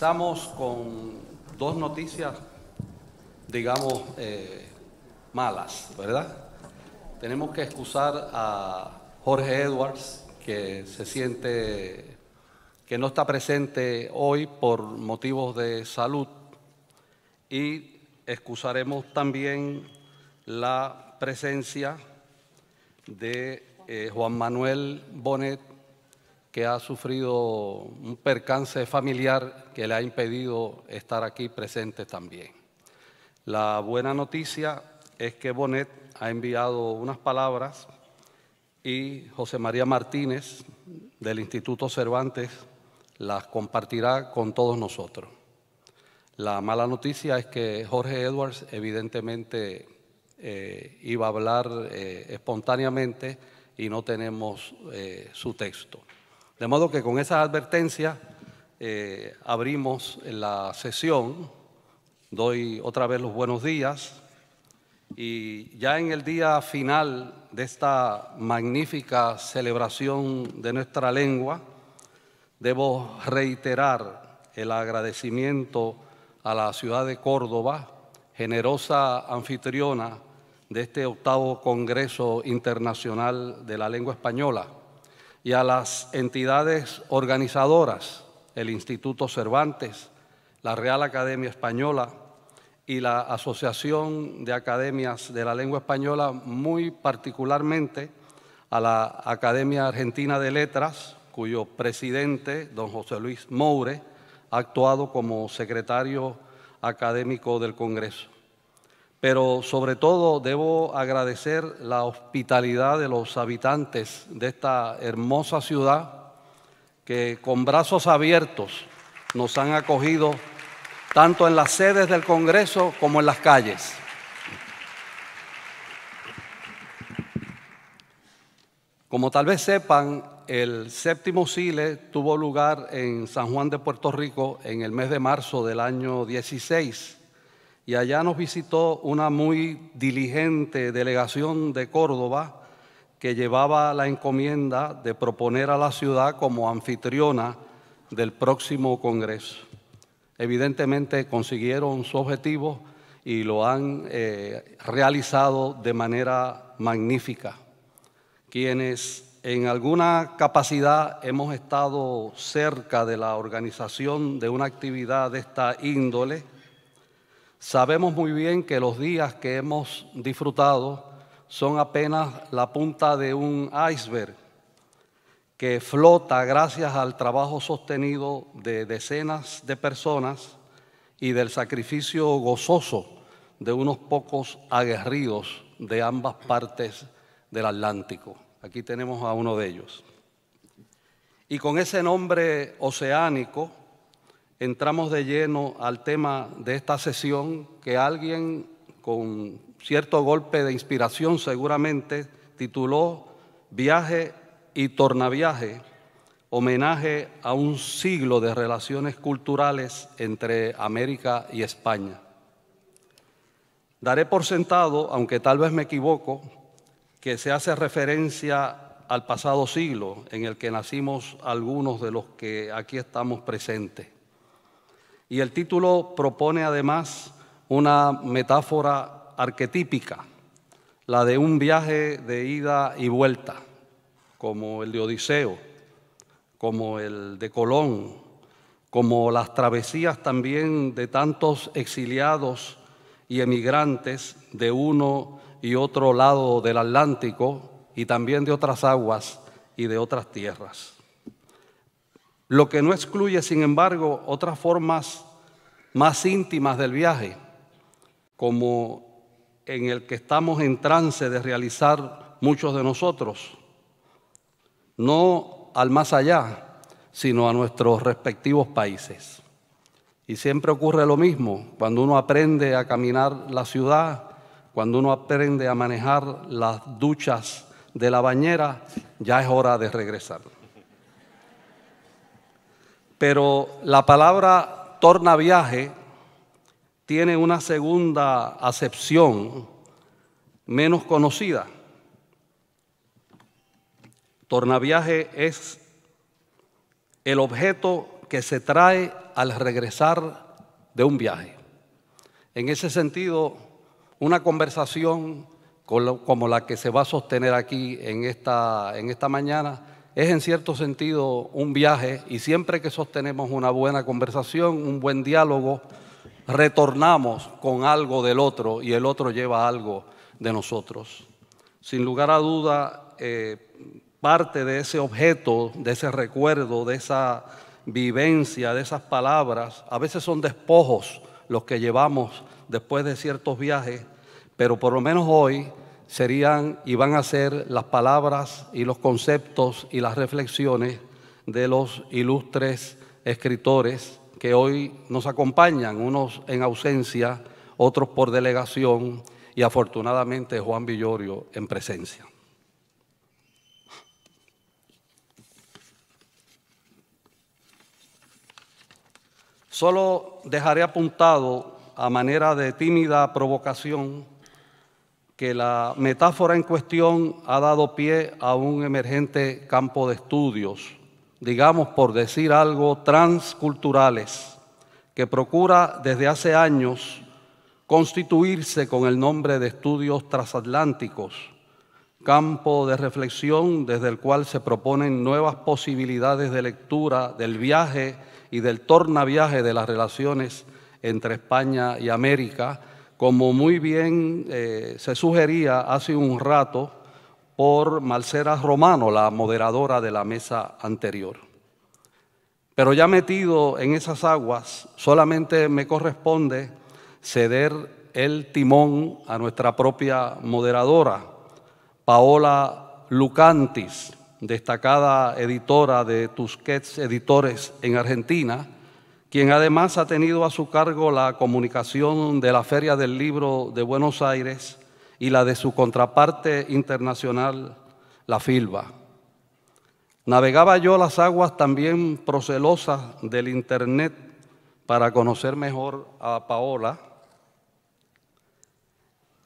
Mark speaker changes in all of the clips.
Speaker 1: Comenzamos con dos noticias, digamos, eh, malas, ¿verdad? Tenemos que excusar a Jorge Edwards, que se siente que no está presente hoy por motivos de salud, y excusaremos también la presencia de eh, Juan Manuel Bonet que ha sufrido un percance familiar que le ha impedido estar aquí presente también. La buena noticia es que Bonet ha enviado unas palabras y José María Martínez del Instituto Cervantes las compartirá con todos nosotros. La mala noticia es que Jorge Edwards evidentemente eh, iba a hablar eh, espontáneamente y no tenemos eh, su texto. De modo que con esa advertencia eh, abrimos la sesión. Doy otra vez los buenos días. Y ya en el día final de esta magnífica celebración de nuestra lengua, debo reiterar el agradecimiento a la ciudad de Córdoba, generosa anfitriona de este octavo Congreso Internacional de la Lengua Española y a las entidades organizadoras, el Instituto Cervantes, la Real Academia Española y la Asociación de Academias de la Lengua Española, muy particularmente a la Academia Argentina de Letras, cuyo presidente, don José Luis Moure, ha actuado como secretario académico del Congreso pero sobre todo debo agradecer la hospitalidad de los habitantes de esta hermosa ciudad que con brazos abiertos nos han acogido tanto en las sedes del Congreso como en las calles. Como tal vez sepan, el séptimo Cile tuvo lugar en San Juan de Puerto Rico en el mes de marzo del año 16 y allá nos visitó una muy diligente delegación de Córdoba que llevaba la encomienda de proponer a la ciudad como anfitriona del próximo Congreso. Evidentemente consiguieron su objetivo y lo han eh, realizado de manera magnífica. Quienes en alguna capacidad hemos estado cerca de la organización de una actividad de esta índole, Sabemos muy bien que los días que hemos disfrutado son apenas la punta de un iceberg que flota gracias al trabajo sostenido de decenas de personas y del sacrificio gozoso de unos pocos aguerridos de ambas partes del Atlántico. Aquí tenemos a uno de ellos. Y con ese nombre oceánico, entramos de lleno al tema de esta sesión que alguien con cierto golpe de inspiración seguramente tituló Viaje y Tornaviaje, homenaje a un siglo de relaciones culturales entre América y España. Daré por sentado, aunque tal vez me equivoco, que se hace referencia al pasado siglo en el que nacimos algunos de los que aquí estamos presentes. Y el título propone además una metáfora arquetípica, la de un viaje de ida y vuelta, como el de Odiseo, como el de Colón, como las travesías también de tantos exiliados y emigrantes de uno y otro lado del Atlántico y también de otras aguas y de otras tierras lo que no excluye, sin embargo, otras formas más íntimas del viaje, como en el que estamos en trance de realizar muchos de nosotros, no al más allá, sino a nuestros respectivos países. Y siempre ocurre lo mismo, cuando uno aprende a caminar la ciudad, cuando uno aprende a manejar las duchas de la bañera, ya es hora de regresar. Pero la palabra tornaviaje tiene una segunda acepción menos conocida. Tornaviaje es el objeto que se trae al regresar de un viaje. En ese sentido, una conversación como la que se va a sostener aquí en esta, en esta mañana es en cierto sentido un viaje y siempre que sostenemos una buena conversación, un buen diálogo, retornamos con algo del otro y el otro lleva algo de nosotros. Sin lugar a duda, eh, parte de ese objeto, de ese recuerdo, de esa vivencia, de esas palabras, a veces son despojos los que llevamos después de ciertos viajes, pero por lo menos hoy serían y van a ser las palabras y los conceptos y las reflexiones de los ilustres escritores que hoy nos acompañan, unos en ausencia, otros por delegación y afortunadamente Juan Villorio en presencia. Solo dejaré apuntado a manera de tímida provocación que la metáfora en cuestión ha dado pie a un emergente campo de estudios, digamos por decir algo, transculturales, que procura desde hace años constituirse con el nombre de estudios transatlánticos, campo de reflexión desde el cual se proponen nuevas posibilidades de lectura del viaje y del tornaviaje de las relaciones entre España y América, como muy bien eh, se sugería hace un rato por Malceras Romano, la moderadora de la mesa anterior. Pero ya metido en esas aguas, solamente me corresponde ceder el timón a nuestra propia moderadora, Paola Lucantis, destacada editora de Tusquets Editores en Argentina, quien además ha tenido a su cargo la comunicación de la Feria del Libro de Buenos Aires y la de su contraparte internacional, la FILBA. Navegaba yo las aguas también procelosas del Internet para conocer mejor a Paola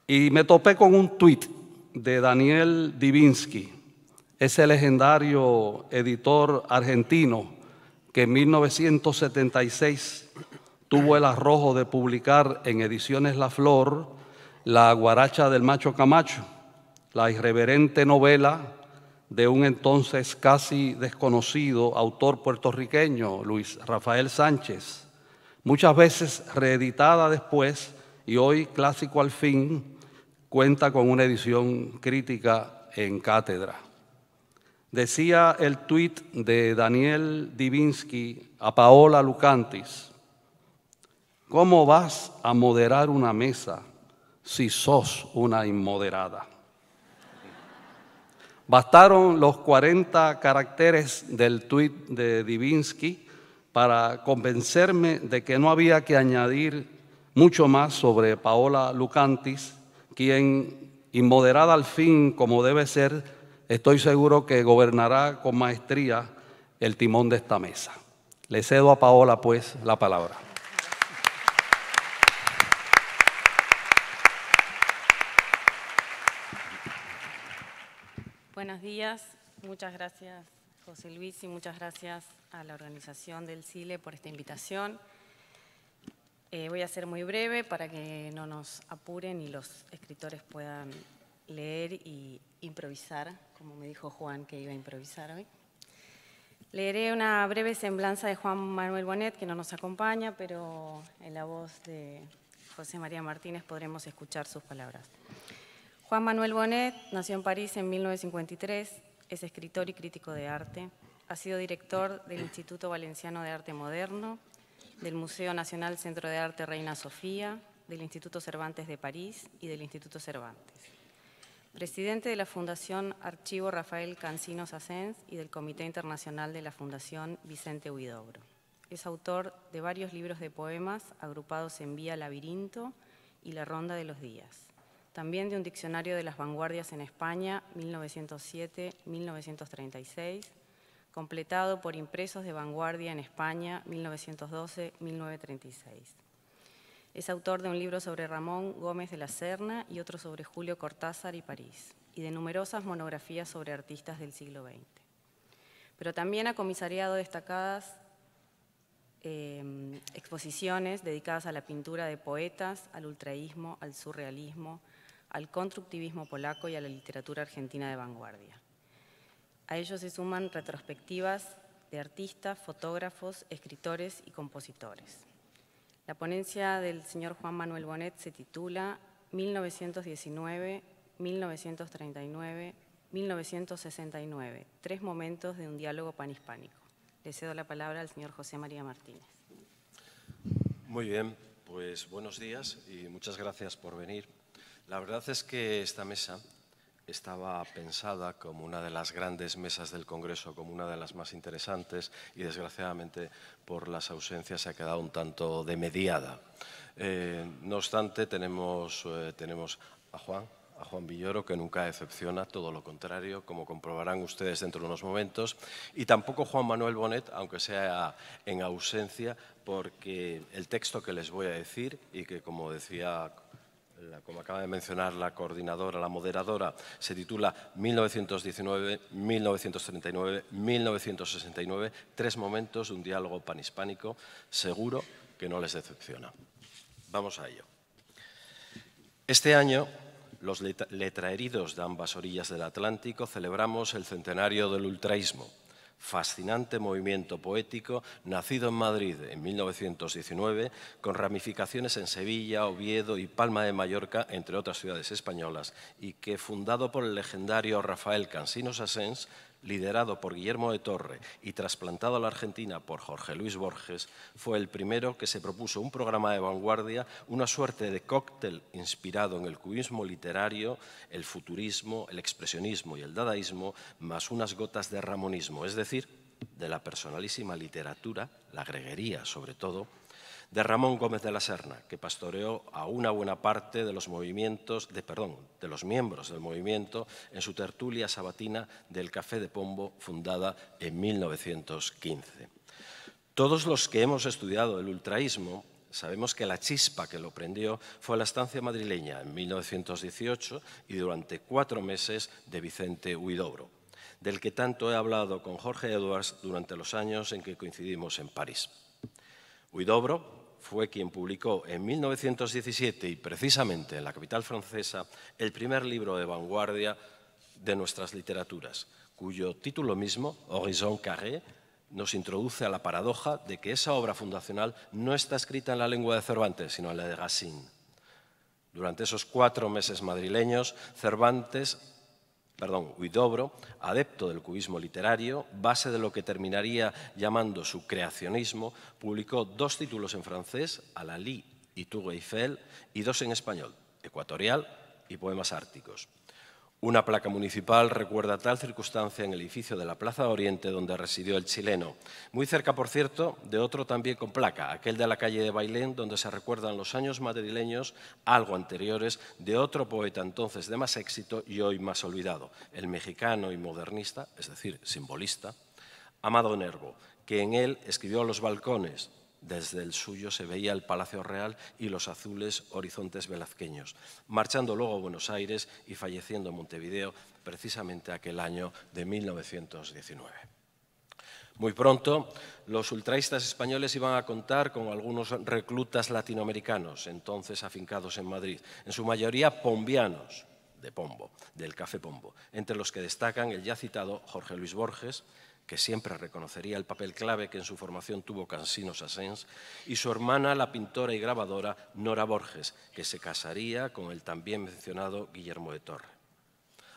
Speaker 1: y me topé con un tuit de Daniel Divinsky, ese legendario editor argentino que en 1976 tuvo el arrojo de publicar en Ediciones La Flor La Guaracha del Macho Camacho, la irreverente novela de un entonces casi desconocido autor puertorriqueño, Luis Rafael Sánchez, muchas veces reeditada después y hoy clásico al fin, cuenta con una edición crítica en cátedra. Decía el tuit de Daniel Divinsky a Paola Lucantis, ¿cómo vas a moderar una mesa si sos una inmoderada? Bastaron los 40 caracteres del tuit de Divinsky para convencerme de que no había que añadir mucho más sobre Paola Lucantis, quien, inmoderada al fin como debe ser, estoy seguro que gobernará con maestría el timón de esta mesa. Le cedo a Paola pues la palabra.
Speaker 2: Buenos días, muchas gracias José Luis y muchas gracias a la organización del CILE por esta invitación. Eh, voy a ser muy breve para que no nos apuren y los escritores puedan leer y improvisar como me dijo Juan que iba a improvisar hoy. Leeré una breve semblanza de Juan Manuel Bonet, que no nos acompaña, pero en la voz de José María Martínez podremos escuchar sus palabras. Juan Manuel Bonet nació en París en 1953, es escritor y crítico de arte, ha sido director del Instituto Valenciano de Arte Moderno, del Museo Nacional Centro de Arte Reina Sofía, del Instituto Cervantes de París y del Instituto Cervantes presidente de la Fundación Archivo Rafael Cancino Sassens y del Comité Internacional de la Fundación Vicente Huidobro. Es autor de varios libros de poemas agrupados en Vía Labirinto y La Ronda de los Días. También de un diccionario de las vanguardias en España, 1907-1936, completado por impresos de vanguardia en España, 1912-1936. Es autor de un libro sobre Ramón Gómez de la Serna y otro sobre Julio Cortázar y París, y de numerosas monografías sobre artistas del siglo XX. Pero también ha comisariado destacadas em, exposiciones dedicadas a la pintura de poetas, al ultraísmo, al surrealismo, al constructivismo polaco y a la literatura argentina de vanguardia. A ellos se suman retrospectivas de artistas, fotógrafos, escritores y compositores. La ponencia del señor Juan Manuel Bonet se titula 1919, 1939, 1969, tres momentos de un diálogo panhispánico. Le cedo la palabra al señor José María Martínez.
Speaker 3: Muy bien, pues buenos días y muchas gracias por venir. La verdad es que esta mesa estaba pensada como una de las grandes mesas del Congreso, como una de las más interesantes y desgraciadamente por las ausencias se ha quedado un tanto demediada. Eh, no obstante, tenemos, eh, tenemos a Juan, a Juan Villoro, que nunca decepciona, todo lo contrario, como comprobarán ustedes dentro de unos momentos, y tampoco Juan Manuel Bonet, aunque sea en ausencia, porque el texto que les voy a decir y que, como decía como acaba de mencionar la coordinadora, la moderadora, se titula 1919, 1939, 1969, tres momentos de un diálogo panhispánico seguro que no les decepciona. Vamos a ello. Este año, los letraheridos de ambas orillas del Atlántico celebramos el centenario del ultraísmo, fascinante movimiento poético nacido en Madrid en 1919, con ramificaciones en Sevilla, Oviedo y Palma de Mallorca, entre otras ciudades españolas, y que, fundado por el legendario Rafael Cansinos Asens, liderado por Guillermo de Torre y trasplantado a la Argentina por Jorge Luis Borges, fue el primero que se propuso un programa de vanguardia, una suerte de cóctel inspirado en el cubismo literario, el futurismo, el expresionismo y el dadaísmo, más unas gotas de ramonismo, es decir, de la personalísima literatura, la greguería sobre todo, de Ramón Gómez de la Serna, que pastoreó a una buena parte de los movimientos, de, perdón, de los miembros del movimiento en su tertulia sabatina del Café de Pombo, fundada en 1915. Todos los que hemos estudiado el ultraísmo Sabemos que la chispa que lo prendió fue la estancia madrileña en 1918 y durante cuatro meses de Vicente Huidobro, del que tanto he hablado con Jorge Edwards durante los años en que coincidimos en París. Huidobro, fue quien publicó en 1917 y precisamente en la capital francesa el primer libro de vanguardia de nuestras literaturas, cuyo título mismo, Horizon Carré, nos introduce a la paradoja de que esa obra fundacional no está escrita en la lengua de Cervantes, sino en la de Racine. Durante esos cuatro meses madrileños, Cervantes perdón, Huidobro, adepto del cubismo literario, base de lo que terminaría llamando su creacionismo, publicó dos títulos en francés, Alali y Tour Eiffel, y dos en español, Ecuatorial y Poemas Árticos. Una placa municipal recuerda tal circunstancia en el edificio de la Plaza Oriente donde residió el chileno, muy cerca, por cierto, de otro también con placa, aquel de la calle de Bailén, donde se recuerdan los años madrileños, algo anteriores, de otro poeta entonces de más éxito y hoy más olvidado, el mexicano y modernista, es decir, simbolista, Amado Nervo, que en él escribió Los Balcones, desde el suyo se veía el Palacio Real y los azules horizontes velazqueños, marchando luego a Buenos Aires y falleciendo en Montevideo precisamente aquel año de 1919. Muy pronto, los ultraístas españoles iban a contar con algunos reclutas latinoamericanos, entonces afincados en Madrid, en su mayoría pombianos, de Pombo, del Café Pombo, entre los que destacan el ya citado Jorge Luis Borges, que siempre reconocería el papel clave que en su formación tuvo Cansinos Asens, y su hermana, la pintora y grabadora Nora Borges, que se casaría con el también mencionado Guillermo de Torre.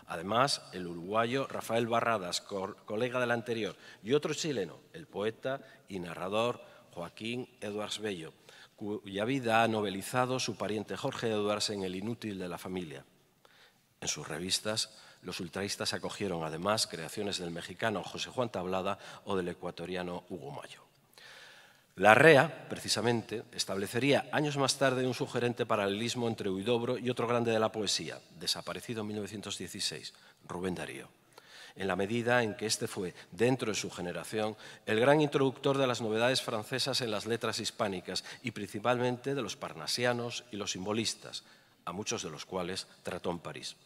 Speaker 3: Además, el uruguayo Rafael Barradas, colega del anterior, y otro chileno, el poeta y narrador Joaquín Edwards Bello, cuya vida ha novelizado su pariente Jorge Edwards en El inútil de la familia. En sus revistas los ultraístas acogieron además creaciones del mexicano José Juan Tablada o del ecuatoriano Hugo Mayo. La REA, precisamente, establecería años más tarde un sugerente paralelismo entre Huidobro y otro grande de la poesía, desaparecido en 1916, Rubén Darío, en la medida en que este fue, dentro de su generación, el gran introductor de las novedades francesas en las letras hispánicas y principalmente de los parnasianos y los simbolistas, a muchos de los cuales trató en París.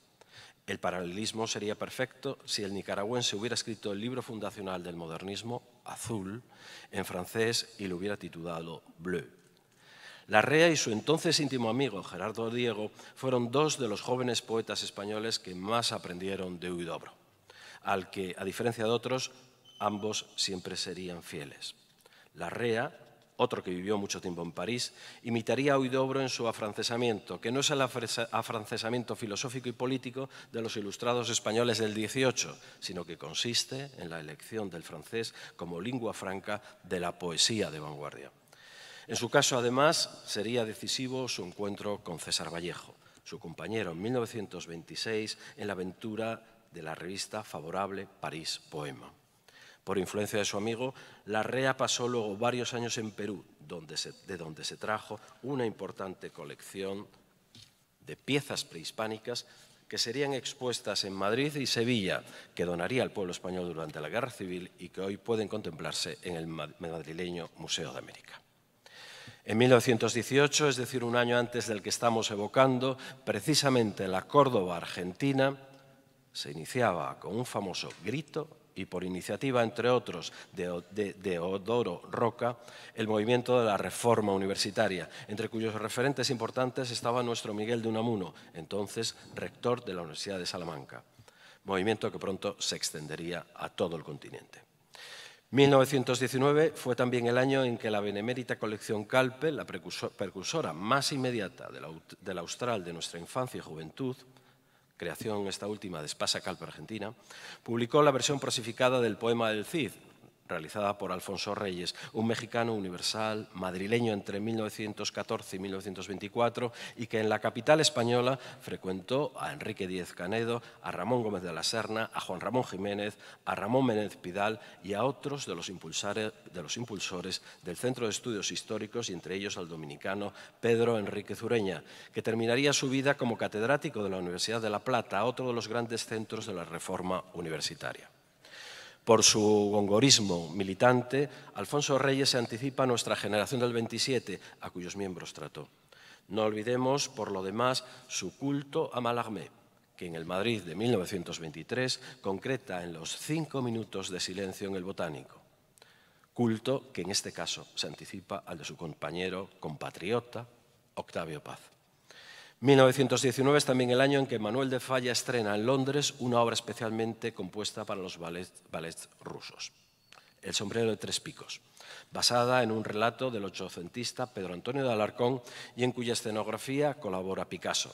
Speaker 3: El paralelismo sería perfecto si el nicaragüense hubiera escrito el libro fundacional del modernismo, Azul, en francés y lo hubiera titulado Bleu. Larrea y su entonces íntimo amigo Gerardo Diego fueron dos de los jóvenes poetas españoles que más aprendieron de Huidobro, al que, a diferencia de otros, ambos siempre serían fieles. Larrea otro que vivió mucho tiempo en París, imitaría a Huidobro en su afrancesamiento, que no es el afrancesamiento filosófico y político de los ilustrados españoles del XVIII, sino que consiste en la elección del francés como lengua franca de la poesía de vanguardia. En su caso, además, sería decisivo su encuentro con César Vallejo, su compañero en 1926 en la aventura de la revista favorable París Poema. Por influencia de su amigo, Larrea pasó luego varios años en Perú, donde de donde se trajo una importante colección de piezas prehispánicas que serían expuestas en Madrid y Sevilla, que donaría al pueblo español durante la Guerra Civil y que hoy pueden contemplarse en el madrileño Museo de América. En 1918, es decir, un año antes del que estamos evocando, precisamente la Córdoba argentina, se iniciaba con un famoso grito y por iniciativa, entre otros, de Odoro Roca, el movimiento de la reforma universitaria, entre cuyos referentes importantes estaba nuestro Miguel de Unamuno, entonces rector de la Universidad de Salamanca, movimiento que pronto se extendería a todo el continente. 1919 fue también el año en que la benemérita colección Calpe, la precursora más inmediata del austral de nuestra infancia y juventud, creación esta última de Espasa Calpe Argentina, publicó la versión prosificada del poema del Cid, realizada por Alfonso Reyes, un mexicano universal, madrileño entre 1914 y 1924, y que en la capital española frecuentó a Enrique Díez Canedo, a Ramón Gómez de la Serna, a Juan Ramón Jiménez, a Ramón Menéndez Pidal y a otros de los, de los impulsores del Centro de Estudios Históricos y entre ellos al dominicano Pedro Enrique Zureña, que terminaría su vida como catedrático de la Universidad de La Plata, otro de los grandes centros de la reforma universitaria. Por su gongorismo militante, Alfonso Reyes se anticipa a nuestra generación del 27, a cuyos miembros trató. No olvidemos, por lo demás, su culto a Malarmé, que en el Madrid de 1923 concreta en los cinco minutos de silencio en el Botánico. Culto que en este caso se anticipa al de su compañero compatriota Octavio Paz. 1919 es también el año en que Manuel de Falla estrena en Londres una obra especialmente compuesta para los ballets, ballets rusos, El sombrero de tres picos, basada en un relato del ochocentista Pedro Antonio de Alarcón y en cuya escenografía colabora Picasso.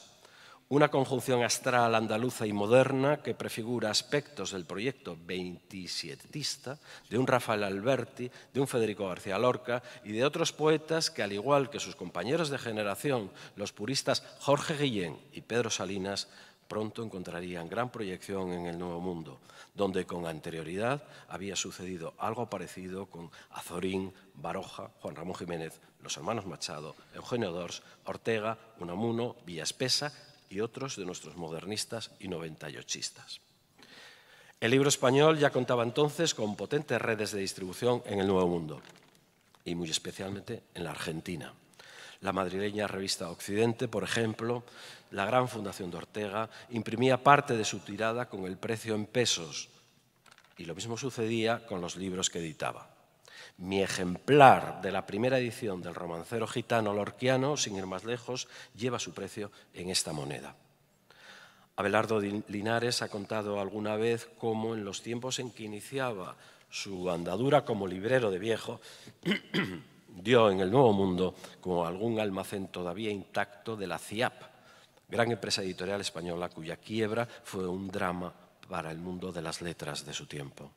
Speaker 3: Una conjunción astral andaluza y moderna que prefigura aspectos del proyecto 27 ista de un Rafael Alberti, de un Federico García Lorca y de otros poetas que, al igual que sus compañeros de generación, los puristas Jorge Guillén y Pedro Salinas, pronto encontrarían gran proyección en el Nuevo Mundo, donde con anterioridad había sucedido algo parecido con Azorín, Baroja, Juan Ramón Jiménez, los hermanos Machado, Eugenio Dors, Ortega, Unamuno, Villaspesa y otros de nuestros modernistas y 98 ochistas. El libro español ya contaba entonces con potentes redes de distribución en el Nuevo Mundo y muy especialmente en la Argentina. La madrileña revista Occidente, por ejemplo, la gran fundación de Ortega, imprimía parte de su tirada con el precio en pesos y lo mismo sucedía con los libros que editaba. Mi ejemplar de la primera edición del romancero gitano lorquiano, sin ir más lejos, lleva su precio en esta moneda. Abelardo Linares ha contado alguna vez cómo en los tiempos en que iniciaba su andadura como librero de viejo, dio en el Nuevo Mundo como algún almacén todavía intacto de la CIAP, gran empresa editorial española cuya quiebra fue un drama para el mundo de las letras de su tiempo.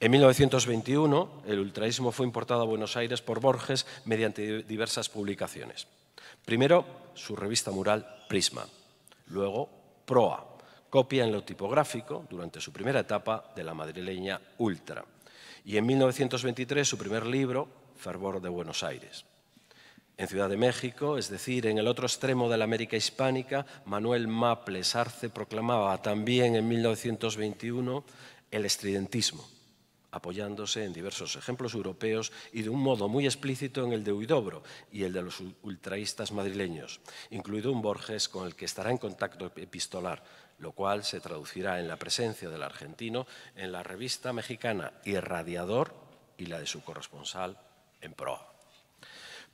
Speaker 3: En 1921, el ultraísmo fue importado a Buenos Aires por Borges mediante diversas publicaciones. Primero, su revista mural Prisma, luego Proa, copia en lo tipográfico durante su primera etapa de la madrileña Ultra, y en 1923 su primer libro, Fervor de Buenos Aires. En Ciudad de México, es decir, en el otro extremo de la América hispánica, Manuel Maples Arce proclamaba también en 1921 el estridentismo apoyándose en diversos ejemplos europeos y de un modo muy explícito en el de Huidobro y el de los ultraístas madrileños, incluido un Borges con el que estará en contacto epistolar, lo cual se traducirá en la presencia del argentino en la revista mexicana Irradiador y la de su corresponsal en Proa.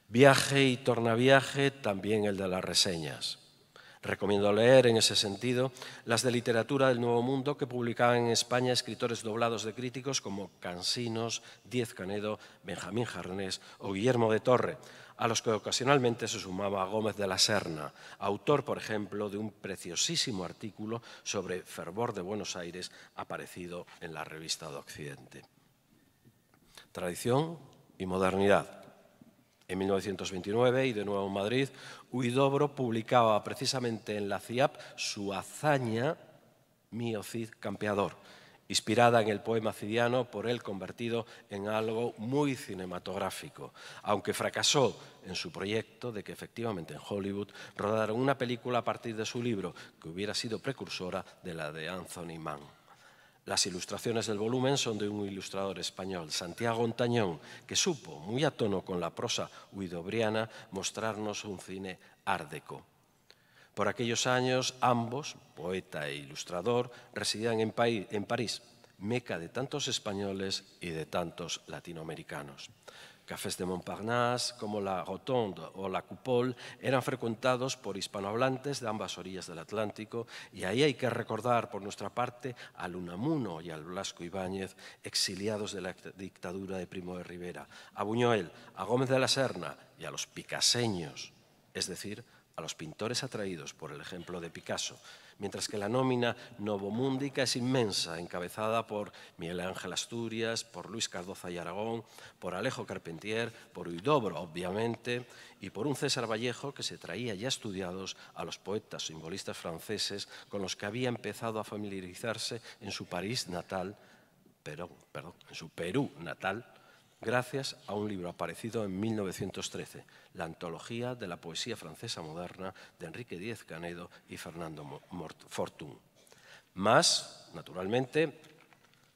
Speaker 3: Viaje y tornaviaje, también el de las reseñas. Recomiendo leer, en ese sentido, las de literatura del Nuevo Mundo que publicaban en España escritores doblados de críticos como Cansinos, Diez Canedo, Benjamín Jarnés o Guillermo de Torre, a los que ocasionalmente se sumaba Gómez de la Serna, autor, por ejemplo, de un preciosísimo artículo sobre fervor de Buenos Aires aparecido en la revista de Occidente. Tradición y modernidad. En 1929, y de nuevo en Madrid, Huidobro publicaba precisamente en la CIAP su hazaña Miocid Cid Campeador, inspirada en el poema cidiano por él convertido en algo muy cinematográfico, aunque fracasó en su proyecto de que efectivamente en Hollywood rodaron una película a partir de su libro, que hubiera sido precursora de la de Anthony Mann. Las ilustraciones del volumen son de un ilustrador español, Santiago Ontañón, que supo, muy a tono con la prosa huidobriana, mostrarnos un cine árdeco. Por aquellos años, ambos, poeta e ilustrador, residían en París, meca de tantos españoles y de tantos latinoamericanos cafés de Montparnasse, como la Rotonde o la Coupole, eran frecuentados por hispanohablantes de ambas orillas del Atlántico y ahí hay que recordar por nuestra parte al Unamuno y al Blasco Ibáñez, exiliados de la dictadura de Primo de Rivera, a Buñuel, a Gómez de la Serna y a los picaseños, es decir, a los pintores atraídos por el ejemplo de Picasso, mientras que la nómina novomúndica es inmensa, encabezada por Miguel Ángel Asturias, por Luis Cardoza y Aragón, por Alejo Carpentier, por Huidobro, obviamente, y por un César Vallejo que se traía ya estudiados a los poetas simbolistas franceses con los que había empezado a familiarizarse en su París natal, pero, en su Perú natal, gracias a un libro aparecido en 1913, La antología de la poesía francesa moderna de Enrique Diez Canedo y Fernando Fortún. Más, naturalmente,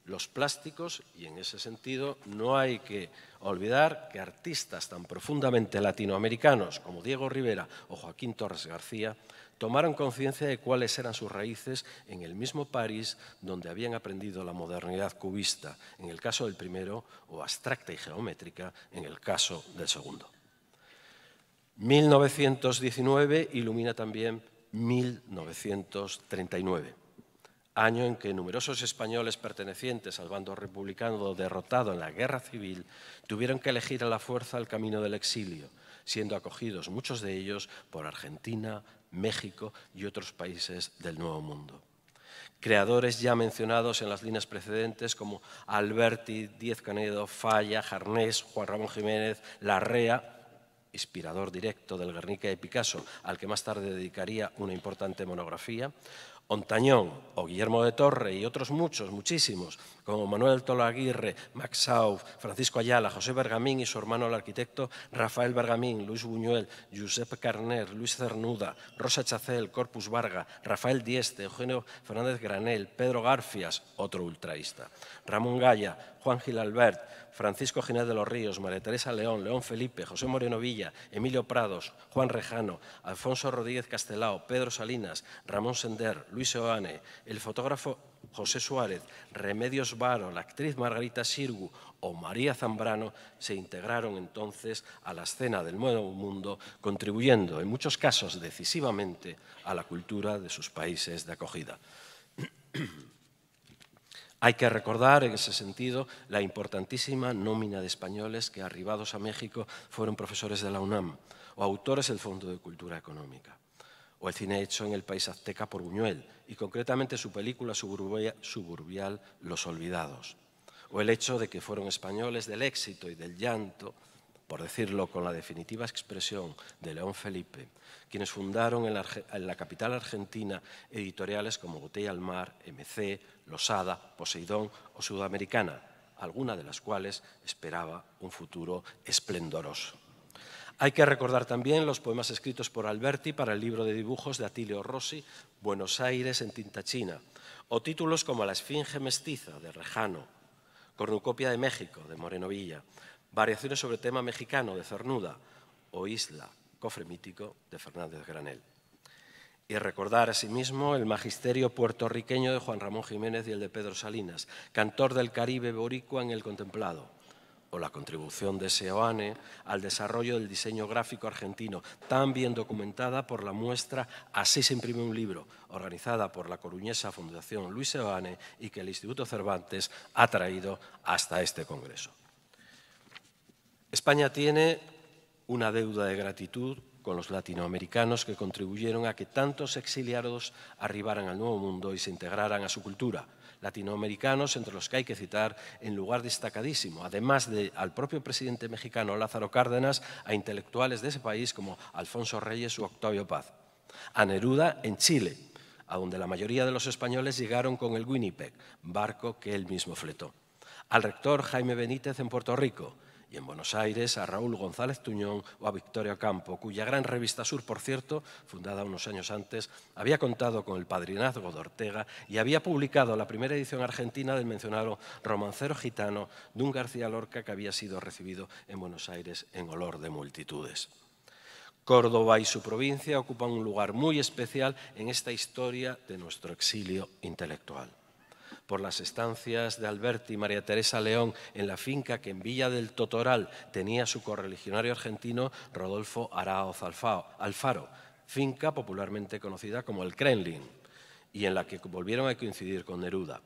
Speaker 3: los plásticos, y en ese sentido no hay que olvidar que artistas tan profundamente latinoamericanos como Diego Rivera o Joaquín Torres García tomaron conciencia de cuáles eran sus raíces en el mismo París donde habían aprendido la modernidad cubista, en el caso del primero, o abstracta y geométrica, en el caso del segundo. 1919 ilumina también 1939 año en que numerosos españoles pertenecientes al bando republicano derrotado en la guerra civil tuvieron que elegir a la fuerza el camino del exilio, siendo acogidos muchos de ellos por Argentina, México y otros países del Nuevo Mundo. Creadores ya mencionados en las líneas precedentes como Alberti, Diez Canedo, Falla, Jarnés, Juan Ramón Jiménez, Larrea, inspirador directo del Guernica de Picasso, al que más tarde dedicaría una importante monografía, Ontañón o Guillermo de Torre y otros muchos, muchísimos, como Manuel Tolo Aguirre, Max Sauf, Francisco Ayala, José Bergamín y su hermano el arquitecto Rafael Bergamín, Luis Buñuel, Josep Carner, Luis Cernuda, Rosa Chacel, Corpus Varga, Rafael Dieste, Eugenio Fernández Granel, Pedro Garfias, otro ultraísta, Ramón Gaya, Juan Gil Albert, Francisco Ginés de los Ríos, María Teresa León, León Felipe, José Moreno Villa, Emilio Prados, Juan Rejano, Alfonso Rodríguez Castelao, Pedro Salinas, Ramón Sender, Luis Oane, el fotógrafo José Suárez, Remedios Varo, la actriz Margarita Sirgu o María Zambrano se integraron entonces a la escena del Nuevo Mundo, contribuyendo en muchos casos decisivamente a la cultura de sus países de acogida. Hay que recordar en ese sentido la importantísima nómina de españoles que arribados a México fueron profesores de la UNAM o autores del Fondo de Cultura Económica o el cine hecho en el país azteca por Buñuel y concretamente su película suburbial Los Olvidados o el hecho de que fueron españoles del éxito y del llanto por decirlo con la definitiva expresión de León Felipe, quienes fundaron en la, capital argentina editoriales como Botella al Mar, MC, Losada, Poseidón o Sudamericana, alguna de las cuales esperaba un futuro esplendoroso. Hay que recordar también los poemas escritos por Alberti para el libro de dibujos de Atilio Rossi, Buenos Aires en tinta china, o títulos como La Esfinge Mestiza de Rejano, Cornucopia de México de Moreno Villa, Variaciones sobre tema mexicano de Cernuda o Isla, Cofre Mítico de Fernández Granel y recordar asimismo el magisterio puertorriqueño de Juan Ramón Jiménez y el de Pedro Salinas, cantor del Caribe boricua en el contemplado, o la contribución de Seoane al desarrollo del diseño gráfico argentino, tan bien documentada por la muestra Así se imprime un libro, organizada por la coruñesa Fundación Luis Seoane y que el Instituto Cervantes ha traído hasta este Congreso. España tiene una deuda de gratitud con los latinoamericanos que contribuyeron a que tantos exiliados arribaran al Nuevo Mundo y se integraran a su cultura. Latinoamericanos entre los que hay que citar en lugar destacadísimo, además de al propio presidente mexicano Lázaro Cárdenas, a intelectuales de ese país como Alfonso Reyes o Octavio Paz. A Neruda en Chile, a donde la mayoría de los españoles llegaron con el Winnipeg, barco que él mismo fletó. Al rector Jaime Benítez en Puerto Rico, y en Buenos Aires a Raúl González Tuñón o a Victoria Campo, cuya gran revista Sur, por cierto, fundada unos años antes, había contado con el padrinazgo de Ortega y había publicado la primera edición argentina del mencionado romancero gitano de un García Lorca que había sido recibido en Buenos Aires en olor de multitudes. Córdoba y su provincia ocupan un lugar muy especial en esta historia de nuestro exilio intelectual por las estancias de Alberti y María Teresa León en la finca que en Villa del Totoral tenía su correligionario argentino Rodolfo Araoz Alfaro, finca popularmente conocida como el Kremlin, y en la que volvieron a coincidir con Neruda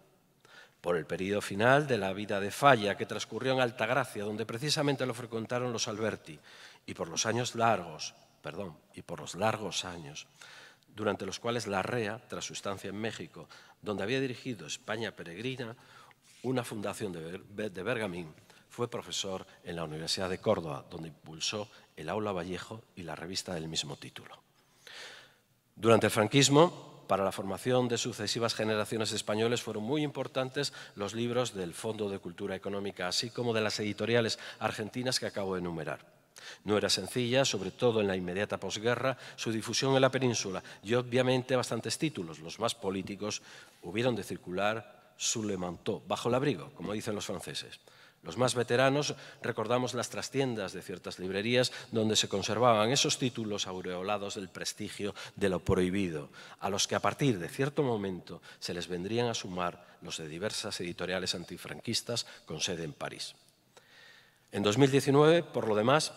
Speaker 3: por el periodo final de la vida de Falla, que transcurrió en Altagracia, donde precisamente lo frecuentaron los Alberti, y por los años largos, perdón, y por los largos años durante los cuales la REA, tras su estancia en México, donde había dirigido España Peregrina, una fundación de Bergamín, fue profesor en la Universidad de Córdoba, donde impulsó el Aula Vallejo y la revista del mismo título. Durante el franquismo, para la formación de sucesivas generaciones españoles fueron muy importantes los libros del Fondo de Cultura Económica, así como de las editoriales argentinas que acabo de enumerar. No era sencilla, sobre todo en la inmediata posguerra, su difusión en la península y obviamente bastantes títulos, los más políticos, hubieron de circular su le manteau, bajo el abrigo, como dicen los franceses. Los más veteranos recordamos las trastiendas de ciertas librerías donde se conservaban esos títulos aureolados del prestigio de lo prohibido, a los que a partir de cierto momento se les vendrían a sumar los de diversas editoriales antifranquistas con sede en París. En 2019, por lo demás,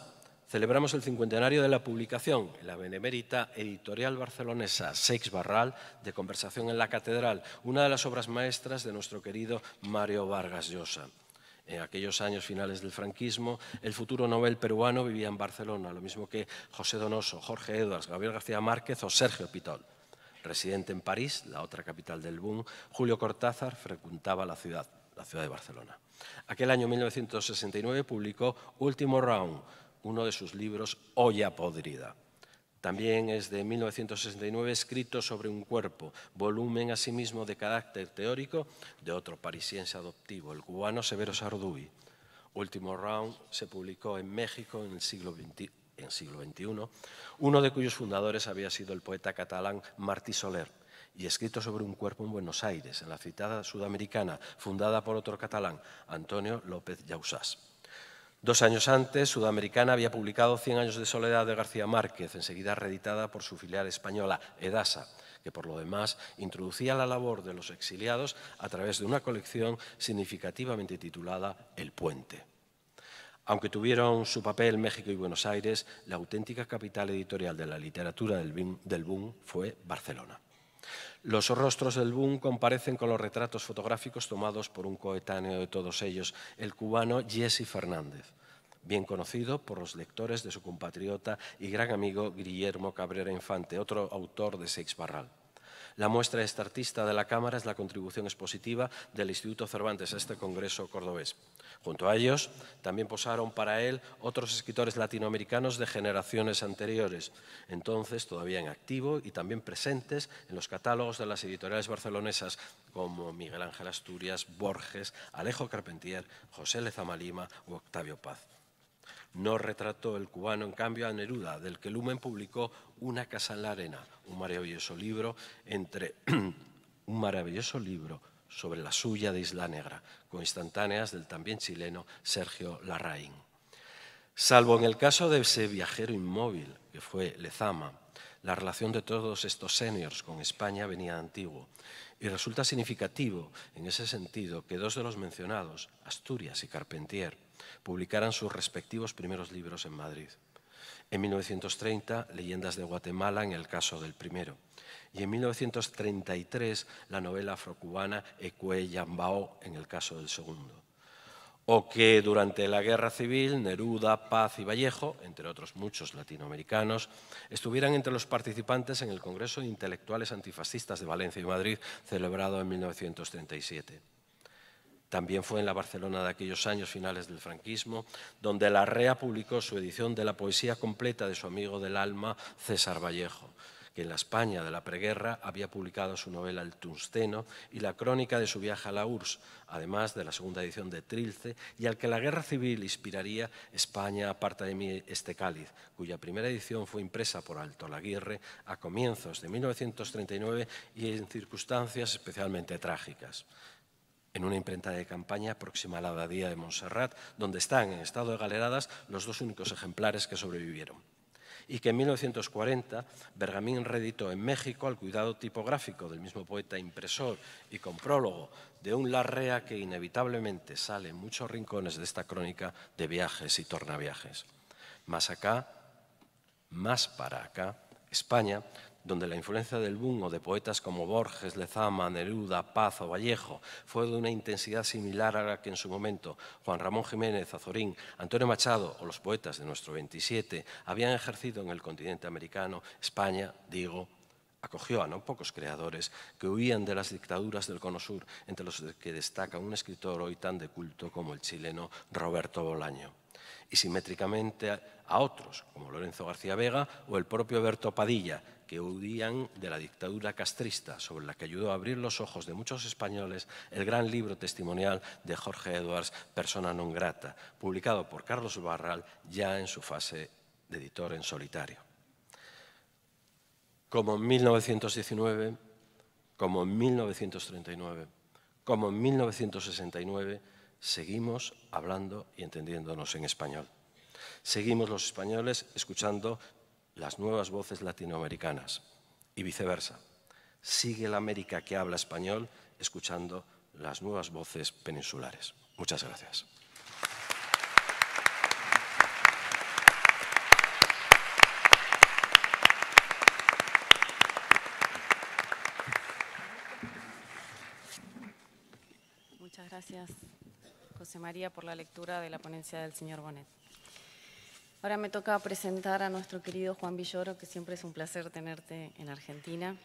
Speaker 3: celebramos el cincuentenario de la publicación en la benemérita editorial barcelonesa Seix Barral de Conversación en la Catedral, una de las obras maestras de nuestro querido Mario Vargas Llosa. En aquellos años finales del franquismo, el futuro Nobel peruano vivía en Barcelona, lo mismo que José Donoso, Jorge Edwards, Gabriel García Márquez o Sergio Pitol. Residente en París, la otra capital del boom, Julio Cortázar frecuentaba la ciudad, la ciudad de Barcelona. Aquel año 1969 publicó Último Round, uno de sus libros, Olla Podrida. También es de 1969, escrito sobre un cuerpo, volumen asimismo de carácter teórico de otro parisiense adoptivo, el cubano Severo Sarduy. Último Round se publicó en México en el siglo XXI, uno de cuyos fundadores había sido el poeta catalán Martí Soler, y escrito sobre un cuerpo en Buenos Aires, en la citada sudamericana, fundada por otro catalán, Antonio López Yausás. Dos años antes, Sudamericana había publicado Cien años de soledad de García Márquez, enseguida reeditada por su filial española, Edasa, que por lo demás introducía la labor de los exiliados a través de una colección significativamente titulada El Puente. Aunque tuvieron su papel México y Buenos Aires, la auténtica capital editorial de la literatura del boom fue Barcelona. Los rostros del boom comparecen con los retratos fotográficos tomados por un coetáneo de todos ellos, el cubano Jesse Fernández bien conocido por los lectores de su compatriota y gran amigo Guillermo Cabrera Infante, otro autor de Seix Barral. La muestra de este artista de la Cámara es la contribución expositiva del Instituto Cervantes a este Congreso cordobés. Junto a ellos también posaron para él otros escritores latinoamericanos de generaciones anteriores, entonces todavía en activo y también presentes en los catálogos de las editoriales barcelonesas como Miguel Ángel Asturias, Borges, Alejo Carpentier, José Lezama Lima o Octavio Paz. No retrató el cubano, en cambio, a Neruda, del que Lumen publicó una casa en la arena, un maravilloso libro entre un maravilloso libro sobre la suya de Isla Negra, con instantáneas del también chileno Sergio Larraín. Salvo en el caso de ese viajero inmóvil, que fue Lezama, la relación de todos estos seniors con España venía de antiguo. Y resulta significativo, en ese sentido, que dos de los mencionados, Asturias y Carpentier, publicaran sus respectivos primeros libros en Madrid en 1930 Leyendas de Guatemala en el caso del primero. Y en 1933 la novela afrocubana Ecue Yambao en el caso del segundo. O que durante la Guerra Civil Neruda, Paz y Vallejo, entre otros muchos latinoamericanos, estuvieran entre los participantes en el Congreso de Intelectuales Antifascistas de Valencia y Madrid celebrado en 1937. También fue en la Barcelona de aquellos años finales del franquismo, donde Larrea publicó su edición de la poesía completa de su amigo del alma, César Vallejo que en la España de la preguerra había publicado su novela El Tunsteno y la crónica de su viaje a la URSS, además de la segunda edición de Trilce, y al que la guerra civil inspiraría España, aparta de mí este cáliz, cuya primera edición fue impresa por Alto Laguirre a comienzos de 1939 y en circunstancias especialmente trágicas en una imprenta de campaña próxima a la abadía de Montserrat, donde están en estado de galeradas los dos únicos ejemplares que sobrevivieron. Y que en 1940 Bergamín reeditó en México al cuidado tipográfico del mismo poeta impresor y con prólogo de un Larrea que inevitablemente sale en muchos rincones de esta crónica de viajes y tornaviajes. Más acá, más para acá, España donde la influencia del boom o de poetas como Borges, Lezama, Neruda, Paz o Vallejo fue de una intensidad similar a la que en su momento Juan Ramón Jiménez, Azorín, Antonio Machado o los poetas de nuestro 27 habían ejercido en el continente americano, España, digo, acogió a no pocos creadores que huían de las dictaduras del Cono Sur, entre los que destaca un escritor hoy tan de culto como el chileno Roberto Bolaño y simétricamente a otros, como Lorenzo García Vega o el propio Berto Padilla, que huían de la dictadura castrista, sobre la que ayudó a abrir los ojos de muchos españoles el gran libro testimonial de Jorge Edwards, Persona non grata, publicado por Carlos Barral ya en su fase de editor en solitario. Como en 1919, como en 1939, como en 1969, seguimos hablando y entendiéndonos en español. Seguimos los españoles escuchando las nuevas voces latinoamericanas y viceversa. Sigue la América que habla español escuchando las nuevas voces peninsulares. Muchas gracias.
Speaker 2: Muchas gracias, José María, por la lectura de la ponencia del señor Bonet. Ahora me toca presentar a nuestro querido Juan Villoro, que siempre es un placer tenerte en Argentina.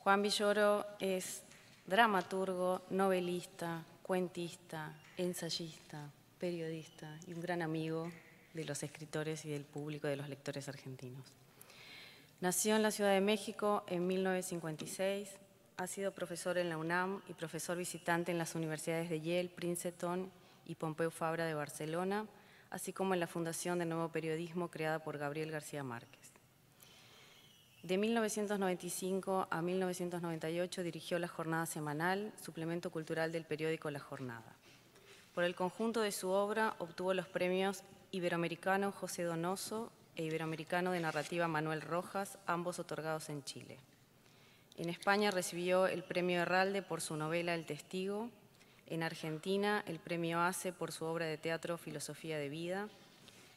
Speaker 2: Juan Villoro es dramaturgo, novelista, cuentista, ensayista, periodista y un gran amigo de los escritores y del público de los lectores argentinos. Nació en la Ciudad de México en 1956, ha sido profesor en la UNAM y profesor visitante en las universidades de Yale, Princeton y Pompeu Fabra de Barcelona así como en la Fundación de Nuevo Periodismo creada por Gabriel García Márquez. De 1995 a 1998 dirigió la Jornada Semanal, suplemento cultural del periódico La Jornada. Por el conjunto de su obra obtuvo los premios Iberoamericano José Donoso e Iberoamericano de Narrativa Manuel Rojas, ambos otorgados en Chile. En España recibió el premio Herralde por su novela El Testigo en Argentina, el premio ACE por su obra de teatro Filosofía de Vida.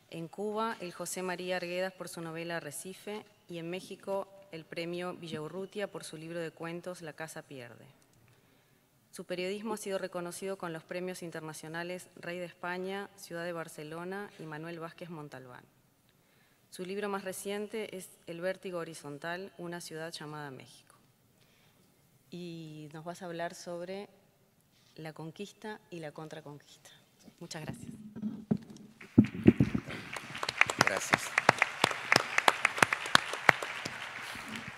Speaker 2: En Cuba, el José María Arguedas por su novela Recife. Y en México, el premio Villaurrutia por su libro de cuentos La Casa Pierde. Su periodismo ha sido reconocido con los premios internacionales Rey de España, Ciudad de Barcelona y Manuel Vázquez Montalbán. Su libro más reciente es El vértigo horizontal, una ciudad llamada México. Y nos vas a hablar sobre la conquista y la contraconquista. Muchas gracias.
Speaker 4: Gracias.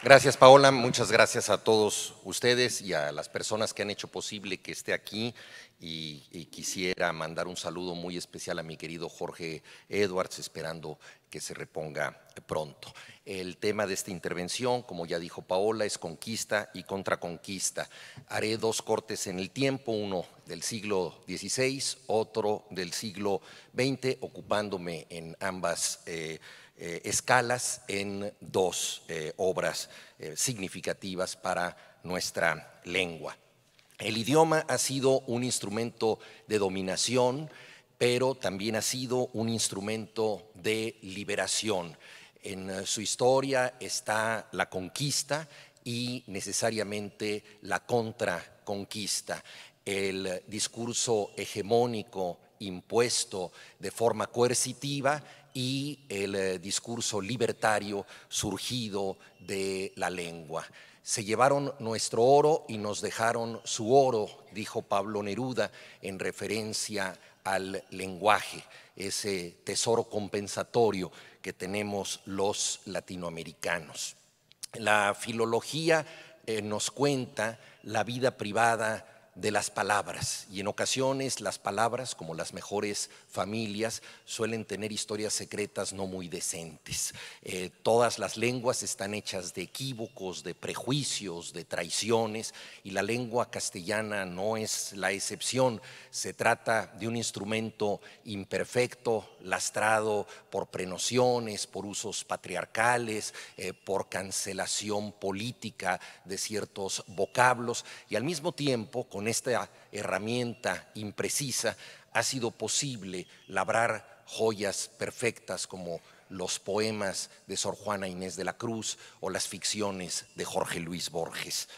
Speaker 4: Gracias Paola, muchas gracias a todos ustedes y a las personas que han hecho posible que esté aquí y, quisiera mandar un saludo muy especial a mi querido Jorge Edwards, esperando que se reponga pronto. El tema de esta intervención, como ya dijo Paola, es conquista y contraconquista. Haré dos cortes en el tiempo, uno del siglo XVI, otro del siglo XX, ocupándome en ambas eh, eh, escalas en dos eh, obras eh, significativas para nuestra lengua. El idioma ha sido un instrumento de dominación, pero también ha sido un instrumento de liberación. En su historia está la conquista y necesariamente la contraconquista. El discurso hegemónico impuesto de forma coercitiva y el eh, discurso libertario surgido de la lengua. Se llevaron nuestro oro y nos dejaron su oro, dijo Pablo Neruda en referencia al lenguaje, ese tesoro compensatorio que tenemos los latinoamericanos. La filología eh, nos cuenta la vida privada de las palabras y en ocasiones las palabras, como las mejores familias, suelen tener historias secretas no muy decentes. Eh, todas las lenguas están hechas de equívocos, de prejuicios, de traiciones y la lengua castellana no es la excepción. Se trata de un instrumento imperfecto, lastrado por prenociones, por usos patriarcales, eh, por cancelación política de ciertos vocablos y al mismo tiempo con con esta herramienta imprecisa ha sido posible labrar joyas perfectas como los poemas de Sor Juana Inés de la Cruz o las ficciones de Jorge Luis Borges.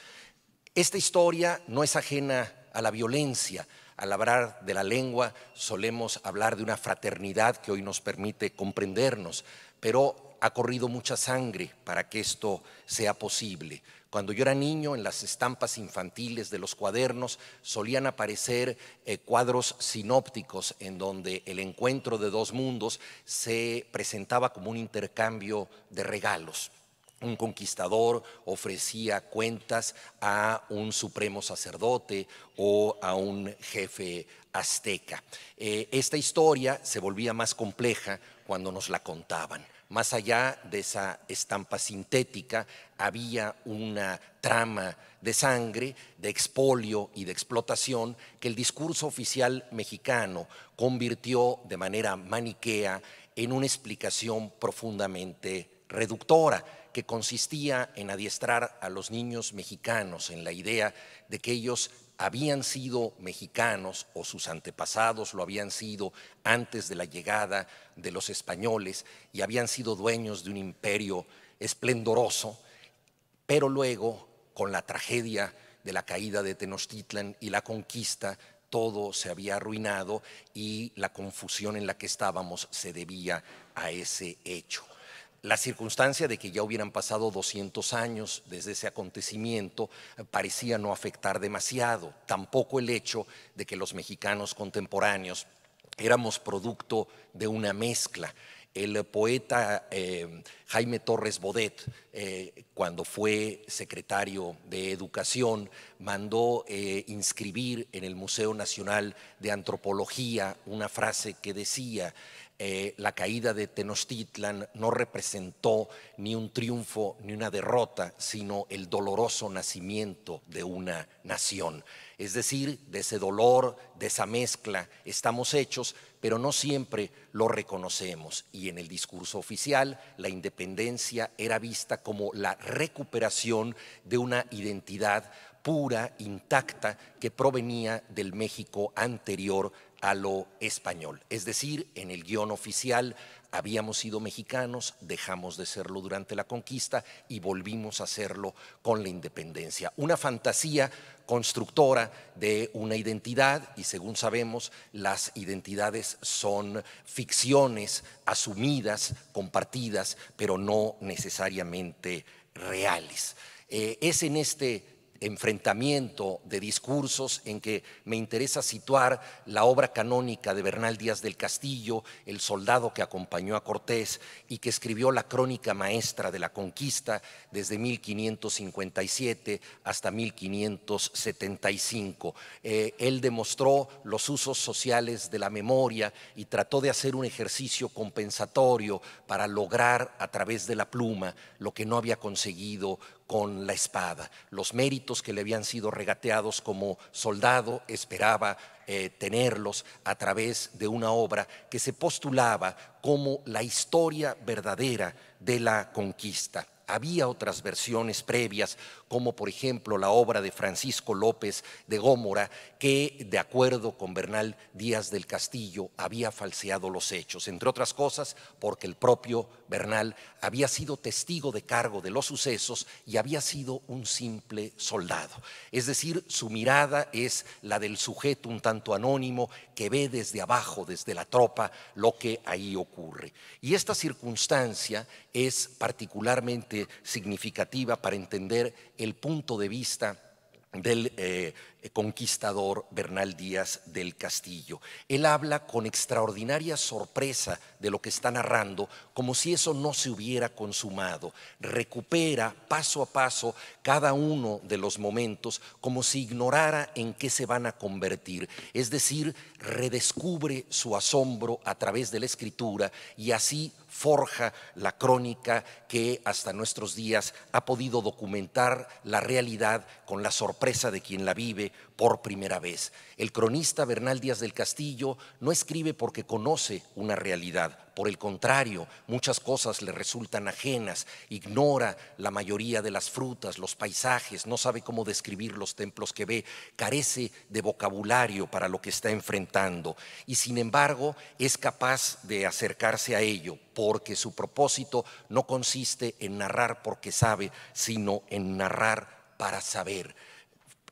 Speaker 4: Esta historia no es ajena a la violencia. Al hablar de la lengua solemos hablar de una fraternidad que hoy nos permite comprendernos, pero ha corrido mucha sangre para que esto sea posible. Cuando yo era niño, en las estampas infantiles de los cuadernos solían aparecer eh, cuadros sinópticos en donde el encuentro de dos mundos se presentaba como un intercambio de regalos. Un conquistador ofrecía cuentas a un supremo sacerdote o a un jefe azteca. Eh, esta historia se volvía más compleja cuando nos la contaban más allá de esa estampa sintética, había una trama de sangre, de expolio y de explotación que el discurso oficial mexicano convirtió de manera maniquea en una explicación profundamente reductora que consistía en adiestrar a los niños mexicanos en la idea de que ellos habían sido mexicanos o sus antepasados lo habían sido antes de la llegada de los españoles y habían sido dueños de un imperio esplendoroso, pero luego con la tragedia de la caída de Tenochtitlan y la conquista, todo se había arruinado y la confusión en la que estábamos se debía a ese hecho. La circunstancia de que ya hubieran pasado 200 años desde ese acontecimiento eh, parecía no afectar demasiado, tampoco el hecho de que los mexicanos contemporáneos éramos producto de una mezcla. El poeta eh, Jaime Torres Bodet, eh, cuando fue secretario de Educación, mandó inscribir en el Museo Nacional de Antropología una frase que decía, eh, la caída de Tenochtitlan no representó ni un triunfo ni una derrota, sino el doloroso nacimiento de una nación. Es decir, de ese dolor, de esa mezcla, estamos hechos, pero no siempre lo reconocemos. Y en el discurso oficial, la independencia era vista como la recuperación de una identidad pura, intacta, que provenía del México anterior a lo español. Es decir, en el guión oficial habíamos sido mexicanos, dejamos de serlo durante la conquista y volvimos a serlo con la independencia. Una fantasía constructora de una identidad y según sabemos las identidades son ficciones asumidas, compartidas, pero no necesariamente reales. Eh, es en este enfrentamiento de discursos en que me interesa situar la obra canónica de Bernal Díaz del Castillo, el soldado que acompañó a Cortés y que escribió la crónica maestra de la conquista desde 1557 hasta 1575. Eh, él demostró los usos sociales de la memoria y trató de hacer un ejercicio compensatorio para lograr a través de la pluma lo que no había conseguido con la espada. Los méritos que le habían sido regateados como soldado esperaba eh, tenerlos a través de una obra que se postulaba como la historia verdadera de la conquista había otras versiones previas como por ejemplo la obra de Francisco López de Gómora, que de acuerdo con Bernal Díaz del Castillo había falseado los hechos, entre otras cosas porque el propio Bernal había sido testigo de cargo de los sucesos y había sido un simple soldado. Es decir, su mirada es la del sujeto un tanto anónimo que ve desde abajo, desde la tropa, lo que ahí ocurre. Y esta circunstancia es particularmente significativa para entender el punto de vista del eh, conquistador Bernal Díaz del Castillo. Él habla con extraordinaria sorpresa de lo que está narrando, como si eso no se hubiera consumado. Recupera paso a paso cada uno de los momentos, como si ignorara en qué se van a convertir. Es decir, redescubre su asombro a través de la escritura y así forja la crónica que hasta nuestros días ha podido documentar la realidad con la sorpresa de quien la vive por primera vez. El cronista Bernal Díaz del Castillo no escribe porque conoce una realidad, por el contrario, muchas cosas le resultan ajenas, ignora la mayoría de las frutas, los paisajes, no sabe cómo describir los templos que ve, carece de vocabulario para lo que está enfrentando y sin embargo es capaz de acercarse a ello porque su propósito no consiste en narrar porque sabe, sino en narrar para saber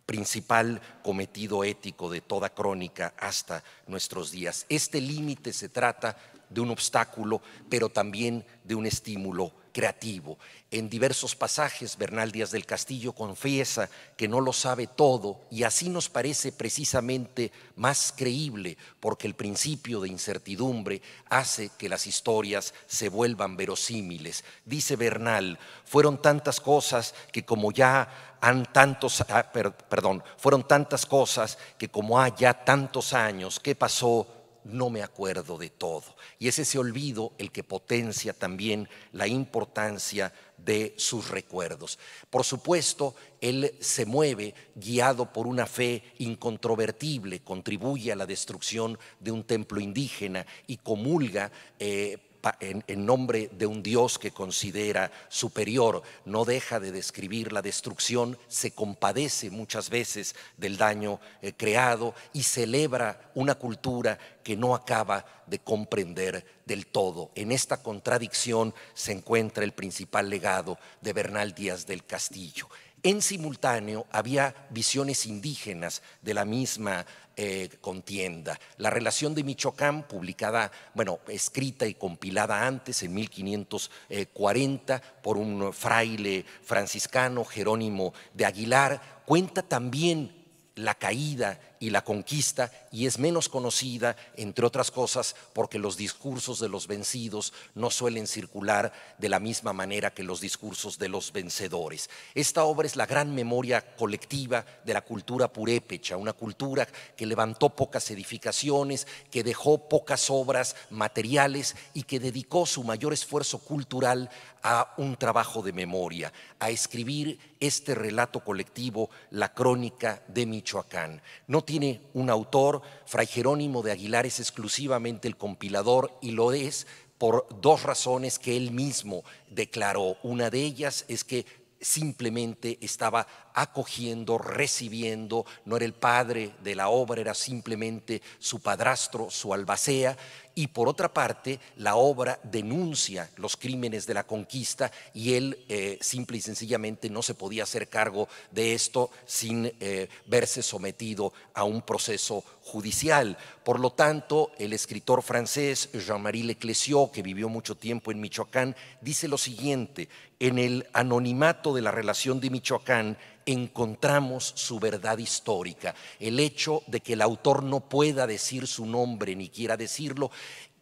Speaker 4: principal cometido ético de toda crónica hasta nuestros días. Este límite se trata de un obstáculo, pero también de un estímulo creativo. En diversos pasajes, Bernal Díaz del Castillo confiesa que no lo sabe todo y así nos parece precisamente más creíble porque el principio de incertidumbre hace que las historias se vuelvan verosímiles. Dice Bernal, fueron tantas cosas que como ya han tantos, ah, perdón, fueron tantas cosas que como haya tantos años, ¿qué pasó? no me acuerdo de todo. Y es ese olvido el que potencia también la importancia de sus recuerdos. Por supuesto, él se mueve guiado por una fe incontrovertible, contribuye a la destrucción de un templo indígena y comulga eh, en, nombre de un Dios que considera superior, no deja de describir la destrucción, se compadece muchas veces del daño eh, creado y celebra una cultura que no acaba de comprender del todo. En esta contradicción se encuentra el principal legado de Bernal Díaz del Castillo. En simultáneo había visiones indígenas de la misma eh, contienda. La relación de Michoacán, publicada, bueno, escrita y compilada antes, en 1540, por un fraile franciscano, Jerónimo de Aguilar, cuenta también la caída y la conquista y es menos conocida, entre otras cosas, porque los discursos de los vencidos no suelen circular de la misma manera que los discursos de los vencedores. Esta obra es la gran memoria colectiva de la cultura purépecha, una cultura que levantó pocas edificaciones, que dejó pocas obras materiales y que dedicó su mayor esfuerzo cultural a un trabajo de memoria, a escribir este relato colectivo, la crónica de Michoacán. No tiene un autor, Fray Jerónimo de Aguilar es exclusivamente el compilador y lo es por dos razones que él mismo declaró. Una de ellas es que simplemente estaba acogiendo, recibiendo, no era el padre de la obra, era simplemente su padrastro, su albacea y por otra parte la obra denuncia los crímenes de la conquista y él eh, simple y sencillamente no se podía hacer cargo de esto sin eh, verse sometido a un proceso judicial. Por lo tanto, el escritor francés Jean-Marie Leclessiot, que vivió mucho tiempo en Michoacán, dice lo siguiente, en el anonimato de la relación de Michoacán, encontramos su verdad histórica. El hecho de que el autor no pueda decir su nombre ni quiera decirlo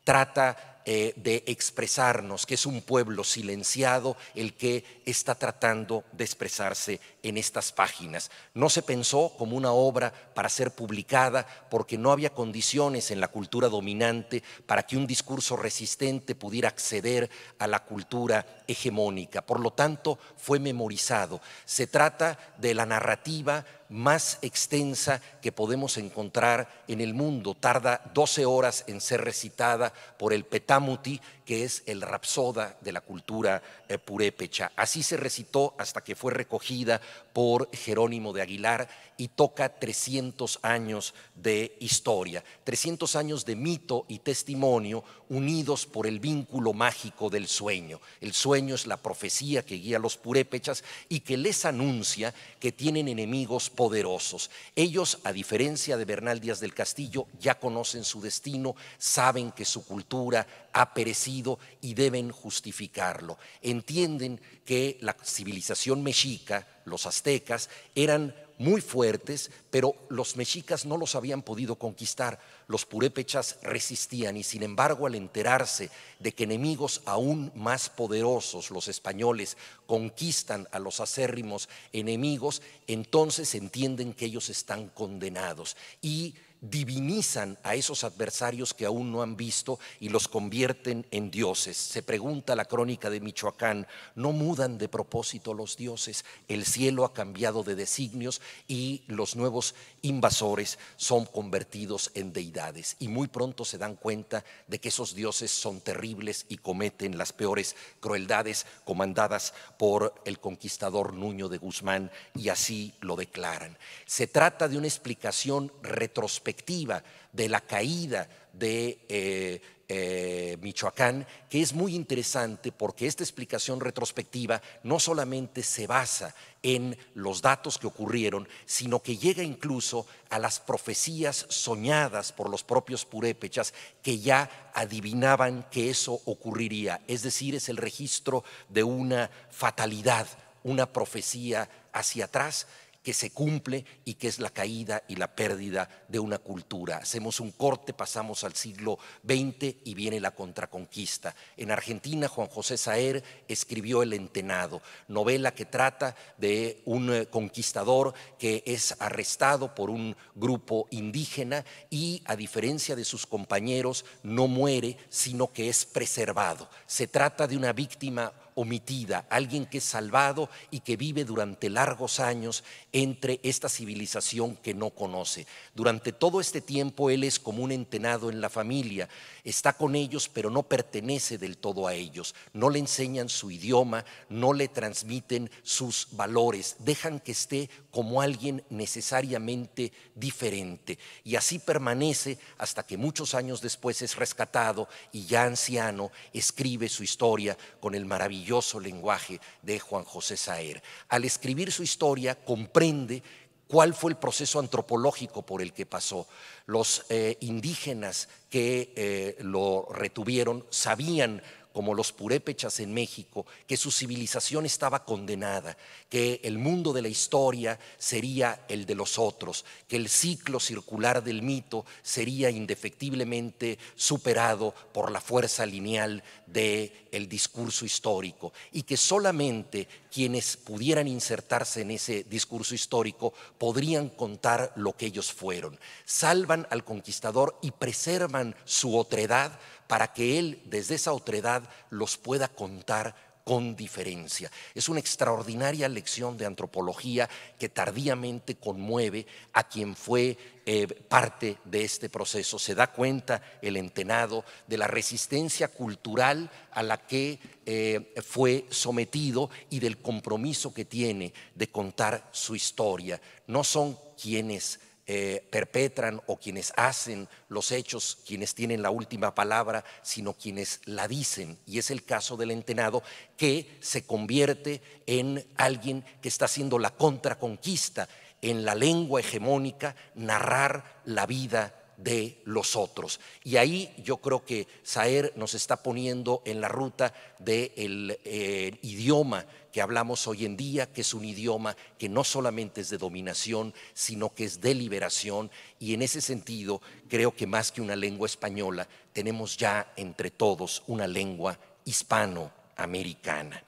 Speaker 4: trata eh, de expresarnos, que es un pueblo silenciado el que está tratando de expresarse en estas páginas. No se pensó como una obra para ser publicada porque no había condiciones en la cultura dominante para que un discurso resistente pudiera acceder a la cultura hegemónica. Por lo tanto, fue memorizado. Se trata de la narrativa más extensa que podemos encontrar en el mundo. Tarda 12 horas en ser recitada por el Petamuti que es el rapsoda de la cultura eh, purépecha. Así se recitó hasta que fue recogida por Jerónimo de Aguilar y toca 300 años de historia, 300 años de mito y testimonio unidos por el vínculo mágico del sueño. El sueño es la profecía que guía a los purépechas y que les anuncia que tienen enemigos poderosos. Ellos, a diferencia de Bernal Díaz del Castillo, ya conocen su destino, saben que su cultura ha perecido y deben justificarlo. Entienden que la civilización mexica, los aztecas, eran muy fuertes, pero los mexicas no los habían podido conquistar. Los purépechas resistían y sin embargo al enterarse de que enemigos aún más poderosos, los españoles, conquistan a los acérrimos enemigos, entonces entienden que ellos están condenados y divinizan a esos adversarios que aún no han visto y los convierten en dioses. Se pregunta la crónica de Michoacán, ¿no mudan de propósito los dioses? El cielo ha cambiado de designios y los nuevos invasores son convertidos en deidades y muy pronto se dan cuenta de que esos dioses son terribles y cometen las peores crueldades comandadas por el conquistador Nuño de Guzmán y así lo declaran. Se trata de una explicación retrospectiva de la caída de eh, eh, Michoacán, que es muy interesante porque esta explicación retrospectiva no solamente se basa en los datos que ocurrieron, sino que llega incluso a las profecías soñadas por los propios purépechas que ya adivinaban que eso ocurriría. Es decir, es el registro de una fatalidad, una profecía hacia atrás que se cumple y que es la caída y la pérdida de una cultura. Hacemos un corte, pasamos al siglo XX y viene la contraconquista. En Argentina, Juan José Saer escribió El Entenado, novela que trata de un eh, conquistador que es arrestado por un grupo indígena y, a diferencia de sus compañeros, no muere, sino que es preservado. Se trata de una víctima omitida, alguien que es salvado y que vive durante largos años entre esta civilización que no conoce. Durante todo este tiempo él es como un entenado en la familia está con ellos, pero no pertenece del todo a ellos. No le enseñan su idioma, no le transmiten sus valores, dejan que esté como alguien necesariamente diferente. Y así permanece hasta que muchos años después es rescatado y ya anciano escribe su historia con el maravilloso lenguaje de Juan José Saer. Al escribir su historia comprende cuál fue el proceso antropológico por el que pasó. Los eh, indígenas que eh, lo retuvieron sabían como los purépechas en México, que su civilización estaba condenada, que el mundo de la historia sería el de los otros, que el ciclo circular del mito sería indefectiblemente superado por la fuerza lineal del discurso histórico y que solamente quienes pudieran insertarse en ese discurso histórico podrían contar lo que ellos fueron. Salvan al conquistador y preservan su otredad para que Él desde esa otredad los pueda contar con diferencia. Es una extraordinaria lección de antropología que tardíamente conmueve a quien fue eh, parte de este proceso. Se da cuenta el entenado de la resistencia cultural a la que eh, fue sometido y del compromiso que tiene de contar su historia. No son quienes eh, perpetran o quienes hacen los hechos, quienes tienen la última palabra, sino quienes la dicen. Y es el caso del entenado que se convierte en alguien que está haciendo la contraconquista en la lengua hegemónica, narrar la vida de los otros. Y ahí yo creo que Saer nos está poniendo en la ruta del eh, idioma que hablamos hoy en día, que es un idioma que no solamente es de dominación, sino que es de liberación. Y en ese sentido, creo que más que una lengua española, tenemos ya entre todos una lengua hispanoamericana.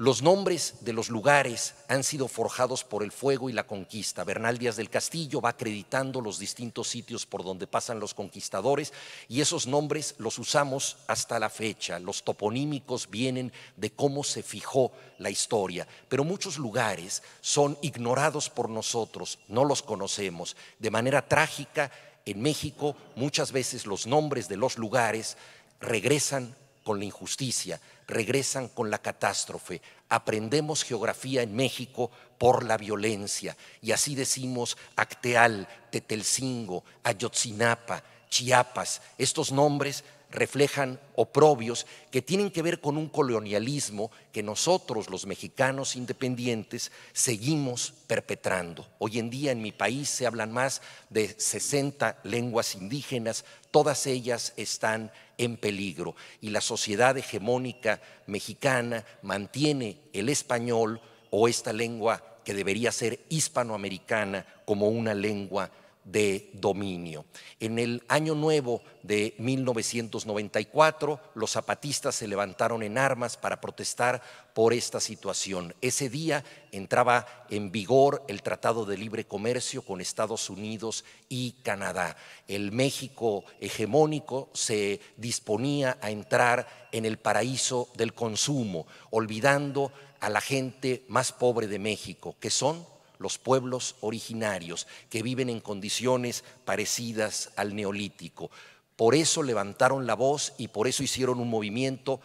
Speaker 4: Los nombres de los lugares han sido forjados por el fuego y la conquista. Bernal Díaz del Castillo va acreditando los distintos sitios por donde pasan los conquistadores y esos nombres los usamos hasta la fecha. Los toponímicos vienen de cómo se fijó la historia, pero muchos lugares son ignorados por nosotros, no los conocemos. De manera trágica, en México muchas veces los nombres de los lugares regresan con la injusticia regresan con la catástrofe. Aprendemos geografía en México por la violencia. Y así decimos Acteal, Tetelcingo, Ayotzinapa, Chiapas. Estos nombres reflejan oprobios que tienen que ver con un colonialismo que nosotros los mexicanos independientes seguimos perpetrando. Hoy en día en mi país se hablan más de 60 lenguas indígenas, todas ellas están en peligro y la sociedad hegemónica mexicana mantiene el español o esta lengua que debería ser hispanoamericana como una lengua de dominio. En el año nuevo de 1994, los zapatistas se levantaron en armas para protestar por esta situación. Ese día entraba en vigor el Tratado de Libre Comercio con Estados Unidos y Canadá. El México hegemónico se disponía a entrar en el paraíso del consumo, olvidando a la gente más pobre de México, que son los pueblos originarios que viven en condiciones parecidas al neolítico. Por eso levantaron la voz y por eso hicieron un movimiento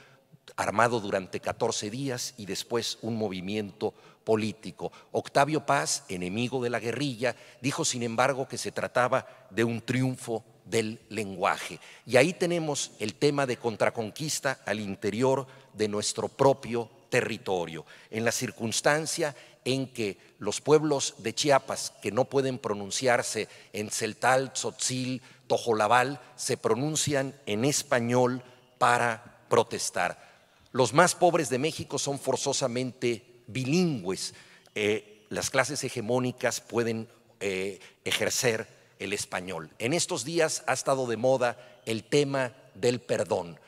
Speaker 4: armado durante 14 días y después un movimiento político. Octavio Paz, enemigo de la guerrilla, dijo sin embargo que se trataba de un triunfo del lenguaje. Y ahí tenemos el tema de contraconquista al interior de nuestro propio territorio, en la circunstancia en que los pueblos de Chiapas que no pueden pronunciarse en celtal, tzotzil, tojolabal, se pronuncian en español para protestar. Los más pobres de México son forzosamente bilingües. Eh, las clases hegemónicas pueden eh, ejercer el español. En estos días ha estado de moda el tema del perdón.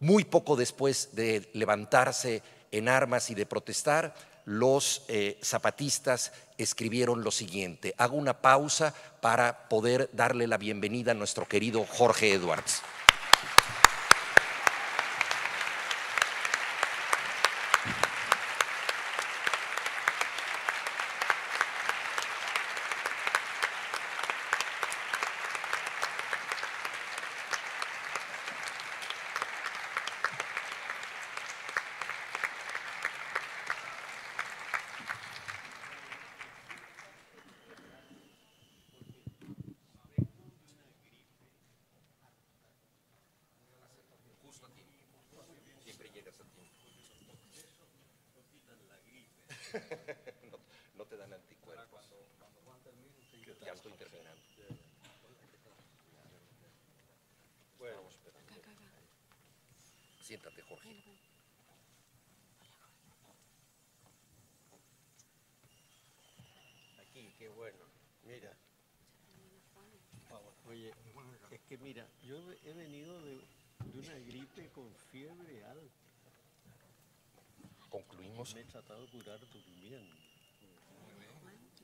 Speaker 4: Muy poco después de levantarse en armas y de protestar, los eh, zapatistas escribieron lo siguiente. Hago una pausa para poder darle la bienvenida a nuestro querido Jorge Edwards.
Speaker 5: Yo he venido de, una gripe con fiebre alta. Concluimos. Me he tratado de curar durmiendo.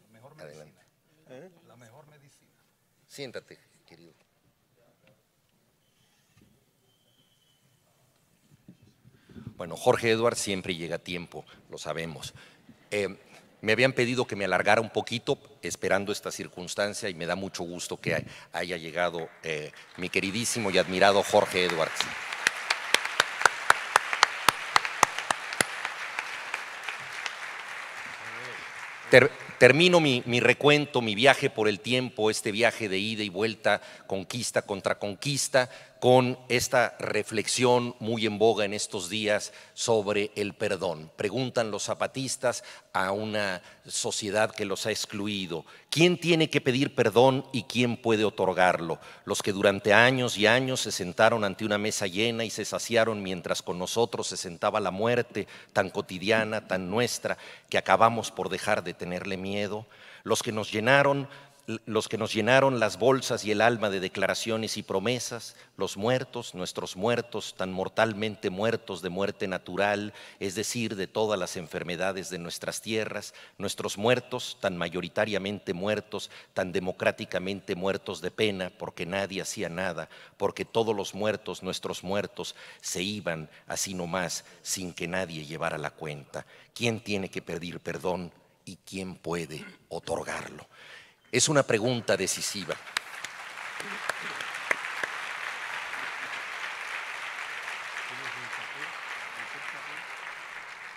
Speaker 1: La mejor medicina. ¿Eh? La mejor medicina.
Speaker 4: Siéntate, querido. Bueno, Jorge Eduard siempre llega a tiempo, lo sabemos. Eh, me habían pedido que me alargara un poquito esperando esta circunstancia y me da mucho gusto que haya llegado eh, mi queridísimo y admirado Jorge Edwards. termino mi, recuento, mi viaje por el tiempo, este viaje de ida y vuelta, conquista contra conquista, con esta reflexión muy en boga en estos días sobre el perdón. Preguntan los zapatistas a una sociedad que los ha excluido, ¿quién tiene que pedir perdón y quién puede otorgarlo? Los que durante años y años se sentaron ante una mesa llena y se saciaron mientras con nosotros se sentaba la muerte tan cotidiana, tan nuestra, que acabamos por dejar de tenerle miedo. Los que nos llenaron los que nos llenaron las bolsas y el alma de declaraciones y promesas, los muertos, nuestros muertos, tan mortalmente muertos de muerte natural, es decir, de todas las enfermedades de nuestras tierras, nuestros muertos, tan mayoritariamente muertos, tan democráticamente muertos de pena, porque nadie hacía nada, porque todos los muertos, nuestros muertos, se iban así nomás, sin que nadie llevara la cuenta. ¿Quién tiene que pedir perdón y quién puede otorgarlo? Es una pregunta decisiva.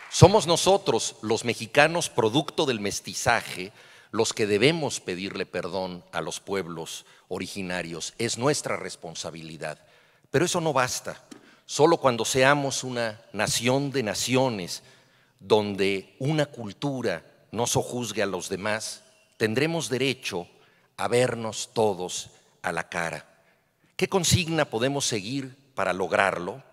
Speaker 4: Somos nosotros, los mexicanos, producto del mestizaje, los que debemos pedirle perdón a los pueblos originarios. Es nuestra responsabilidad. Pero eso no basta. Solo cuando seamos una nación de naciones, donde una cultura no sojuzgue a los demás, tendremos derecho a vernos todos a la cara. ¿Qué consigna podemos seguir para lograrlo?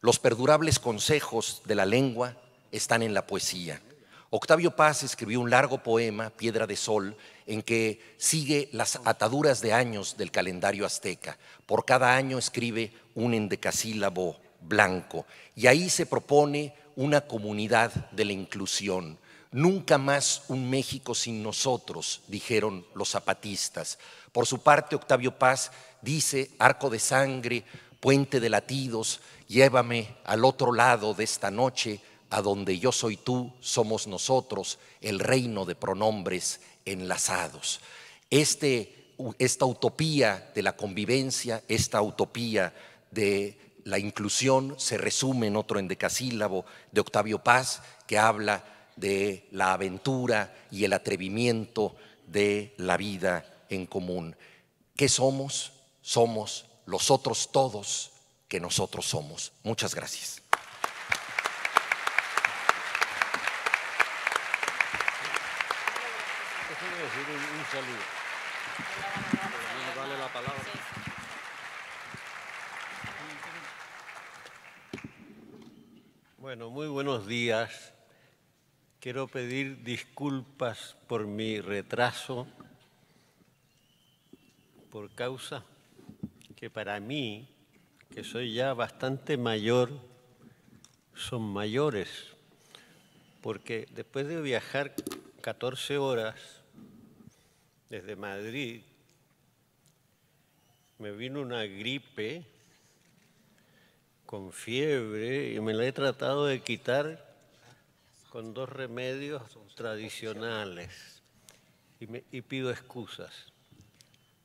Speaker 4: Los perdurables consejos de la lengua están en la poesía. Octavio Paz escribió un largo poema, Piedra de Sol, en que sigue las ataduras de años del calendario azteca. Por cada año escribe un endecasílabo blanco y ahí se propone una comunidad de la inclusión Nunca más un México sin nosotros, dijeron los zapatistas. Por su parte, Octavio Paz dice, arco de sangre, puente de latidos, llévame al otro lado de esta noche, a donde yo soy tú, somos nosotros, el reino de pronombres enlazados. Este esta utopía de la convivencia, esta utopía de la inclusión, se resume en otro endecasílabo de Octavio Paz, que habla de la aventura y el atrevimiento de la vida en común. ¿Qué somos? Somos los otros todos que nosotros somos. Muchas gracias.
Speaker 5: Bueno, muy buenos días. Quiero pedir disculpas por mi retraso por causa que para mí, que soy ya bastante mayor, son mayores, porque después de viajar 14 horas desde Madrid, me vino una gripe con fiebre y me la he tratado de quitar con dos remedios tradicionales y, pido excusas.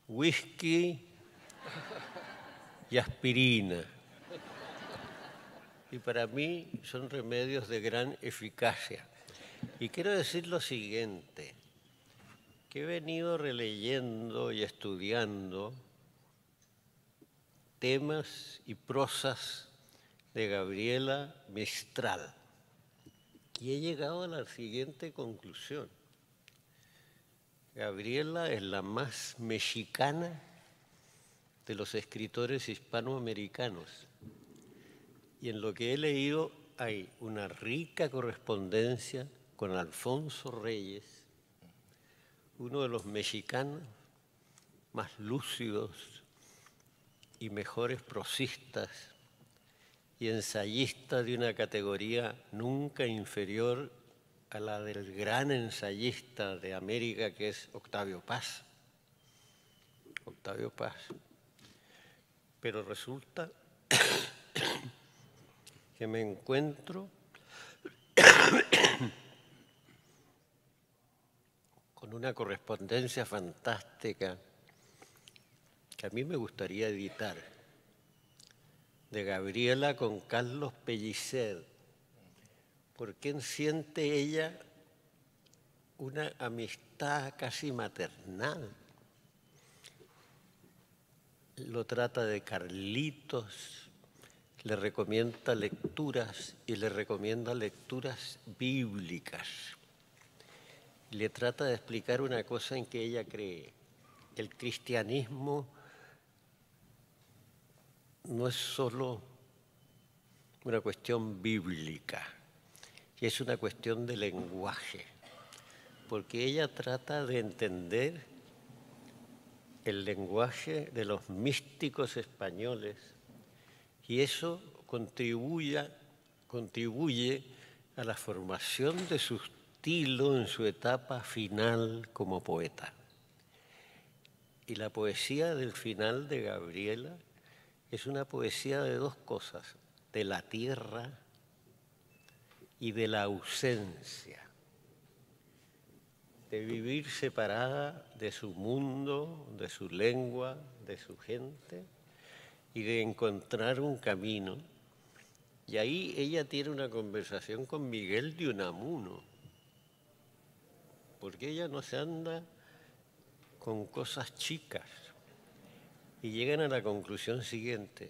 Speaker 5: Whisky y aspirina. Y para mí son remedios de gran eficacia. Y quiero decir lo siguiente, que he venido releyendo y estudiando temas y prosas de Gabriela Mistral. Y he llegado a la siguiente conclusión. Gabriela es la más mexicana de los escritores hispanoamericanos. Y en lo que he leído hay una rica correspondencia con Alfonso Reyes, uno de los mexicanos más lúcidos y mejores prosistas y ensayista de una categoría nunca inferior a la del gran ensayista de América que es Octavio Paz. Octavio Paz. Pero resulta que me encuentro con una correspondencia fantástica que a mí me gustaría editar de Gabriela con Carlos Pellicer. ¿Por qué siente ella una amistad casi maternal? Lo trata de Carlitos, le recomienda lecturas y le recomienda lecturas bíblicas. Le trata de explicar una cosa en que ella cree. El cristianismo no es solo una cuestión bíblica, es una cuestión de lenguaje, porque ella trata de entender el lenguaje de los místicos españoles y eso contribuye, contribuye a la formación de su estilo en su etapa final como poeta. Y la poesía del final de Gabriela es una poesía de dos cosas, de la tierra y de la ausencia, de vivir separada de su mundo, de su lengua, de su gente, y de encontrar un camino. Y ahí ella tiene una conversación con Miguel de Unamuno, porque ella no se anda con cosas chicas y llegan a la conclusión siguiente,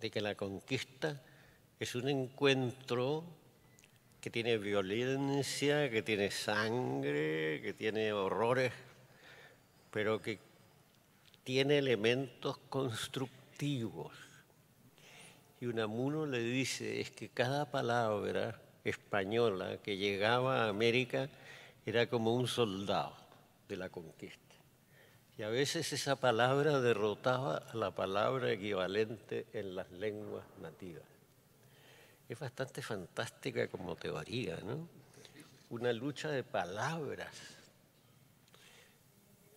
Speaker 5: de que la conquista es un encuentro que tiene violencia, que tiene sangre, que tiene horrores, pero que tiene elementos constructivos. Y Unamuno le dice, es que cada palabra española que llegaba a América era como un soldado de la conquista. Y a veces esa palabra derrotaba a la palabra equivalente en las lenguas nativas. Es bastante fantástica como teoría, ¿no? Una lucha de palabras.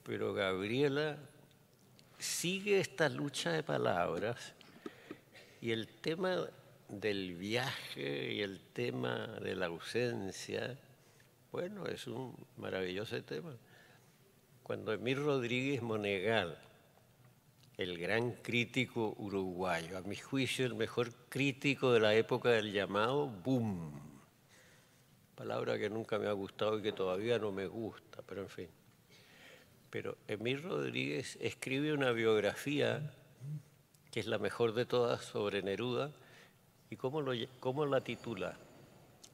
Speaker 5: Pero Gabriela sigue esta lucha de palabras y el tema del viaje y el tema de la ausencia, bueno, es un maravilloso tema cuando Emil Rodríguez Monegal, el gran crítico uruguayo, a mi juicio el mejor crítico de la época del llamado boom, palabra que nunca me ha gustado y que todavía no me gusta, pero en fin. Pero Emir Rodríguez escribe una biografía que es la mejor de todas sobre Neruda, y cómo, cómo la titula,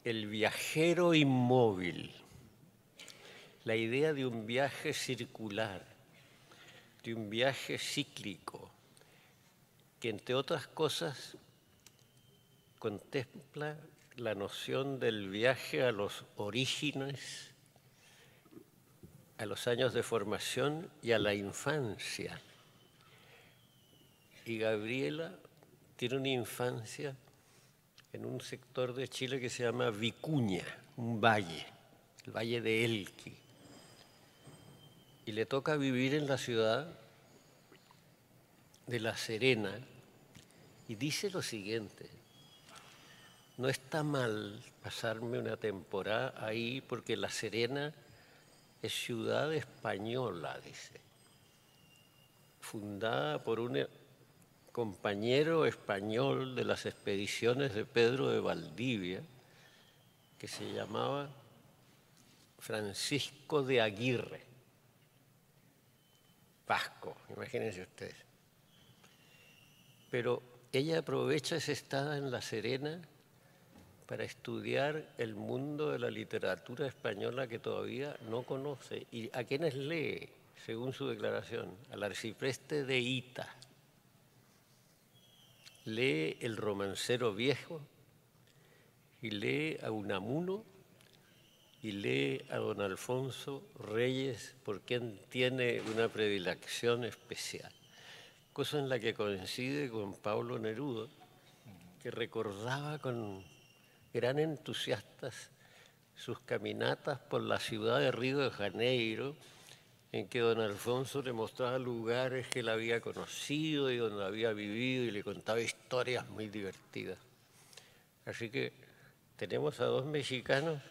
Speaker 5: El viajero inmóvil la idea de un viaje circular, de un viaje cíclico, que entre otras cosas contempla la noción del viaje a los orígenes, a los años de formación y a la infancia. Y Gabriela tiene una infancia en un sector de Chile que se llama Vicuña, un valle, el valle de Elqui y le toca vivir en la ciudad de La Serena y dice lo siguiente, no está mal pasarme una temporada ahí porque La Serena es ciudad española, dice, fundada por un compañero español de las expediciones de Pedro de Valdivia, que se llamaba Francisco de Aguirre vasco, imagínense ustedes. Pero ella aprovecha ese estado en La Serena para estudiar el mundo de la literatura española que todavía no conoce. ¿Y a quienes lee, según su declaración? Al arcipreste de Ita. Lee El romancero viejo y lee a Unamuno y lee a don Alfonso Reyes por quien tiene una predilección especial, cosa en la que coincide con Pablo Nerudo que recordaba con gran entusiastas sus caminatas por la ciudad de Río de Janeiro, en que don Alfonso le mostraba lugares que él había conocido y donde había vivido y le contaba historias muy divertidas. Así que tenemos a dos mexicanos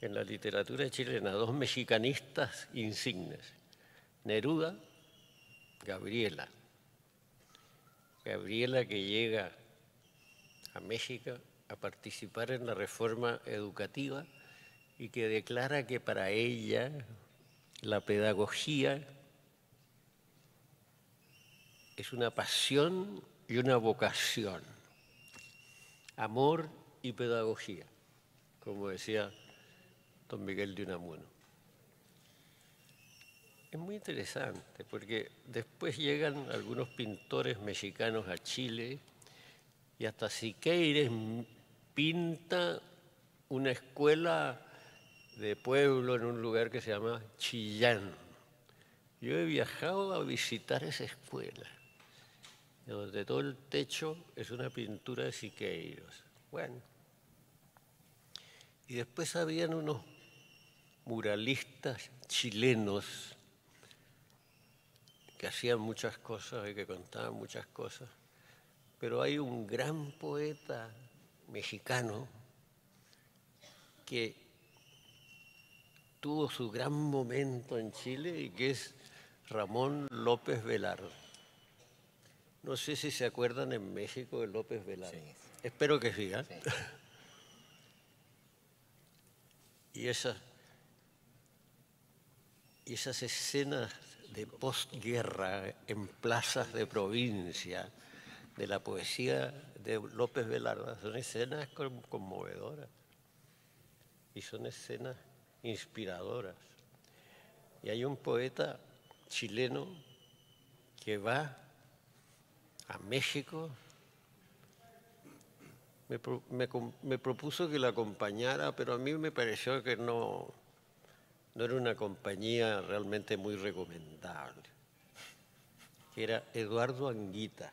Speaker 5: en la literatura chilena dos mexicanistas insignes, Neruda, Gabriela. Gabriela que llega a México a participar en la reforma educativa y que declara que para ella la pedagogía es una pasión y una vocación, amor y pedagogía, como decía don Miguel de Unamuno. Es muy interesante porque después llegan algunos pintores mexicanos a Chile y hasta Siqueires pinta una escuela de pueblo en un lugar que se llama Chillán. Yo he viajado a visitar esa escuela, donde todo el techo es una pintura de Siqueiros. Bueno, y después habían unos muralistas chilenos que hacían muchas cosas y que contaban muchas cosas, pero hay un gran poeta mexicano que tuvo su gran momento en Chile y que es Ramón López Velarde. No sé si se acuerdan en México de López Velarde. Espero que sigan. Sí. ¿eh? y esa y esas escenas de postguerra en plazas de provincia de la poesía de López Velarda son escenas conmovedoras y son escenas inspiradoras. Y hay un poeta chileno que va a México, me, me propuso que la acompañara, pero a mí me pareció que no, no era una compañía realmente muy recomendable, que era Eduardo Anguita,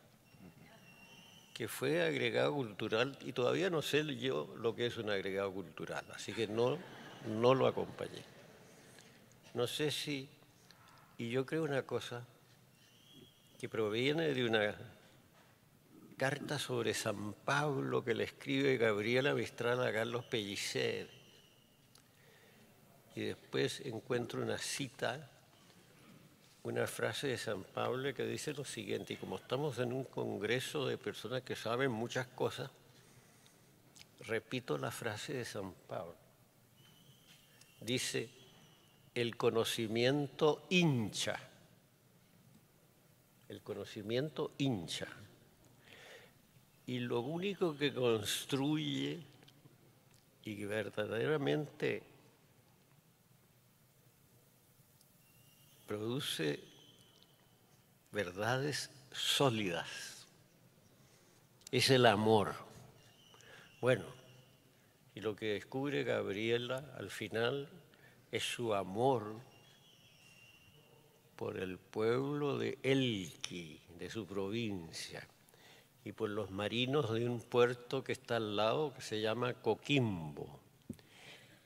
Speaker 5: que fue agregado cultural y todavía no sé yo lo que es un agregado cultural, así que no, no lo acompañé. No sé si, y yo creo una cosa que proviene de una carta sobre San Pablo que le escribe Gabriela Mistral a Carlos Pellicer y después encuentro una cita, una frase de San Pablo que dice lo siguiente, y como estamos en un congreso de personas que saben muchas cosas, repito la frase de San Pablo. Dice, el conocimiento hincha, el conocimiento hincha. Y lo único que construye y verdaderamente produce verdades sólidas. Es el amor. Bueno, y lo que descubre Gabriela al final es su amor por el pueblo de Elqui, de su provincia, y por los marinos de un puerto que está al lado que se llama Coquimbo.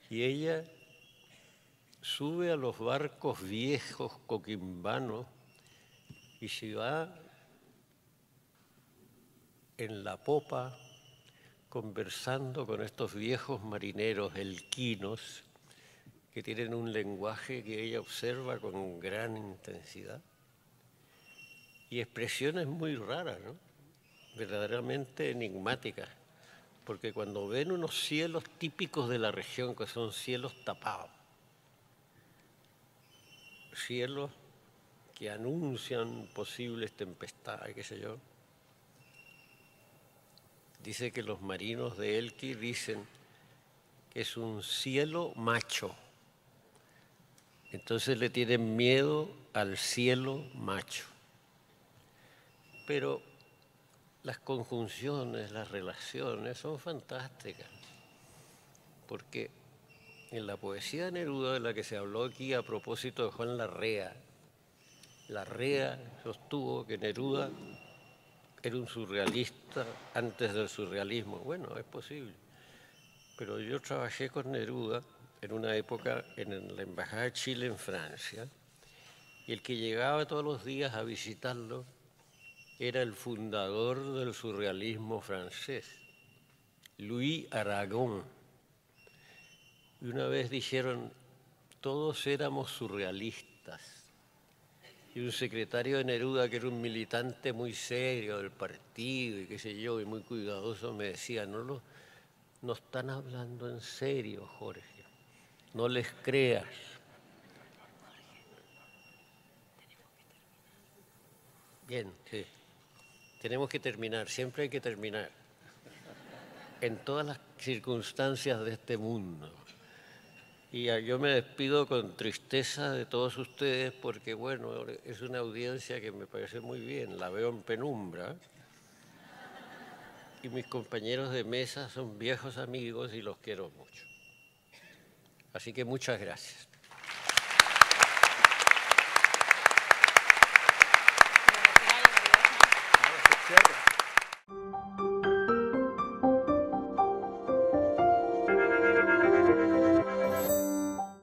Speaker 5: Y ella sube a los barcos viejos coquimbanos y se va en la popa conversando con estos viejos marineros elquinos que tienen un lenguaje que ella observa con gran intensidad y expresiones muy raras, verdaderamente enigmáticas, porque cuando ven unos cielos típicos de la región, que son cielos tapados, cielos que anuncian posibles tempestades, qué sé yo. Dice que los marinos de Elqui dicen que es un cielo macho. Entonces le tienen miedo al cielo macho. Pero las conjunciones, las relaciones son fantásticas, porque en la poesía de Neruda de la que se habló aquí a propósito de Juan Larrea. Larrea sostuvo que Neruda era un surrealista antes del surrealismo. Bueno, es posible. Pero yo trabajé con Neruda en una época en la Embajada de Chile en Francia, y el que llegaba todos los días a visitarlo era el fundador del surrealismo francés, Louis Aragon y una vez dijeron, todos éramos surrealistas. Y un secretario de Neruda, que era un militante muy serio del partido y qué sé yo, y muy cuidadoso, me decía, no, lo, no están hablando en serio, Jorge, no les creas. Bien, sí. Tenemos que terminar, siempre hay que terminar. En todas las circunstancias de este mundo. Y yo me despido con tristeza de todos ustedes porque, bueno, es una audiencia que me parece muy bien, la veo en penumbra. Y mis compañeros de mesa son viejos amigos y los quiero mucho. Así que muchas gracias.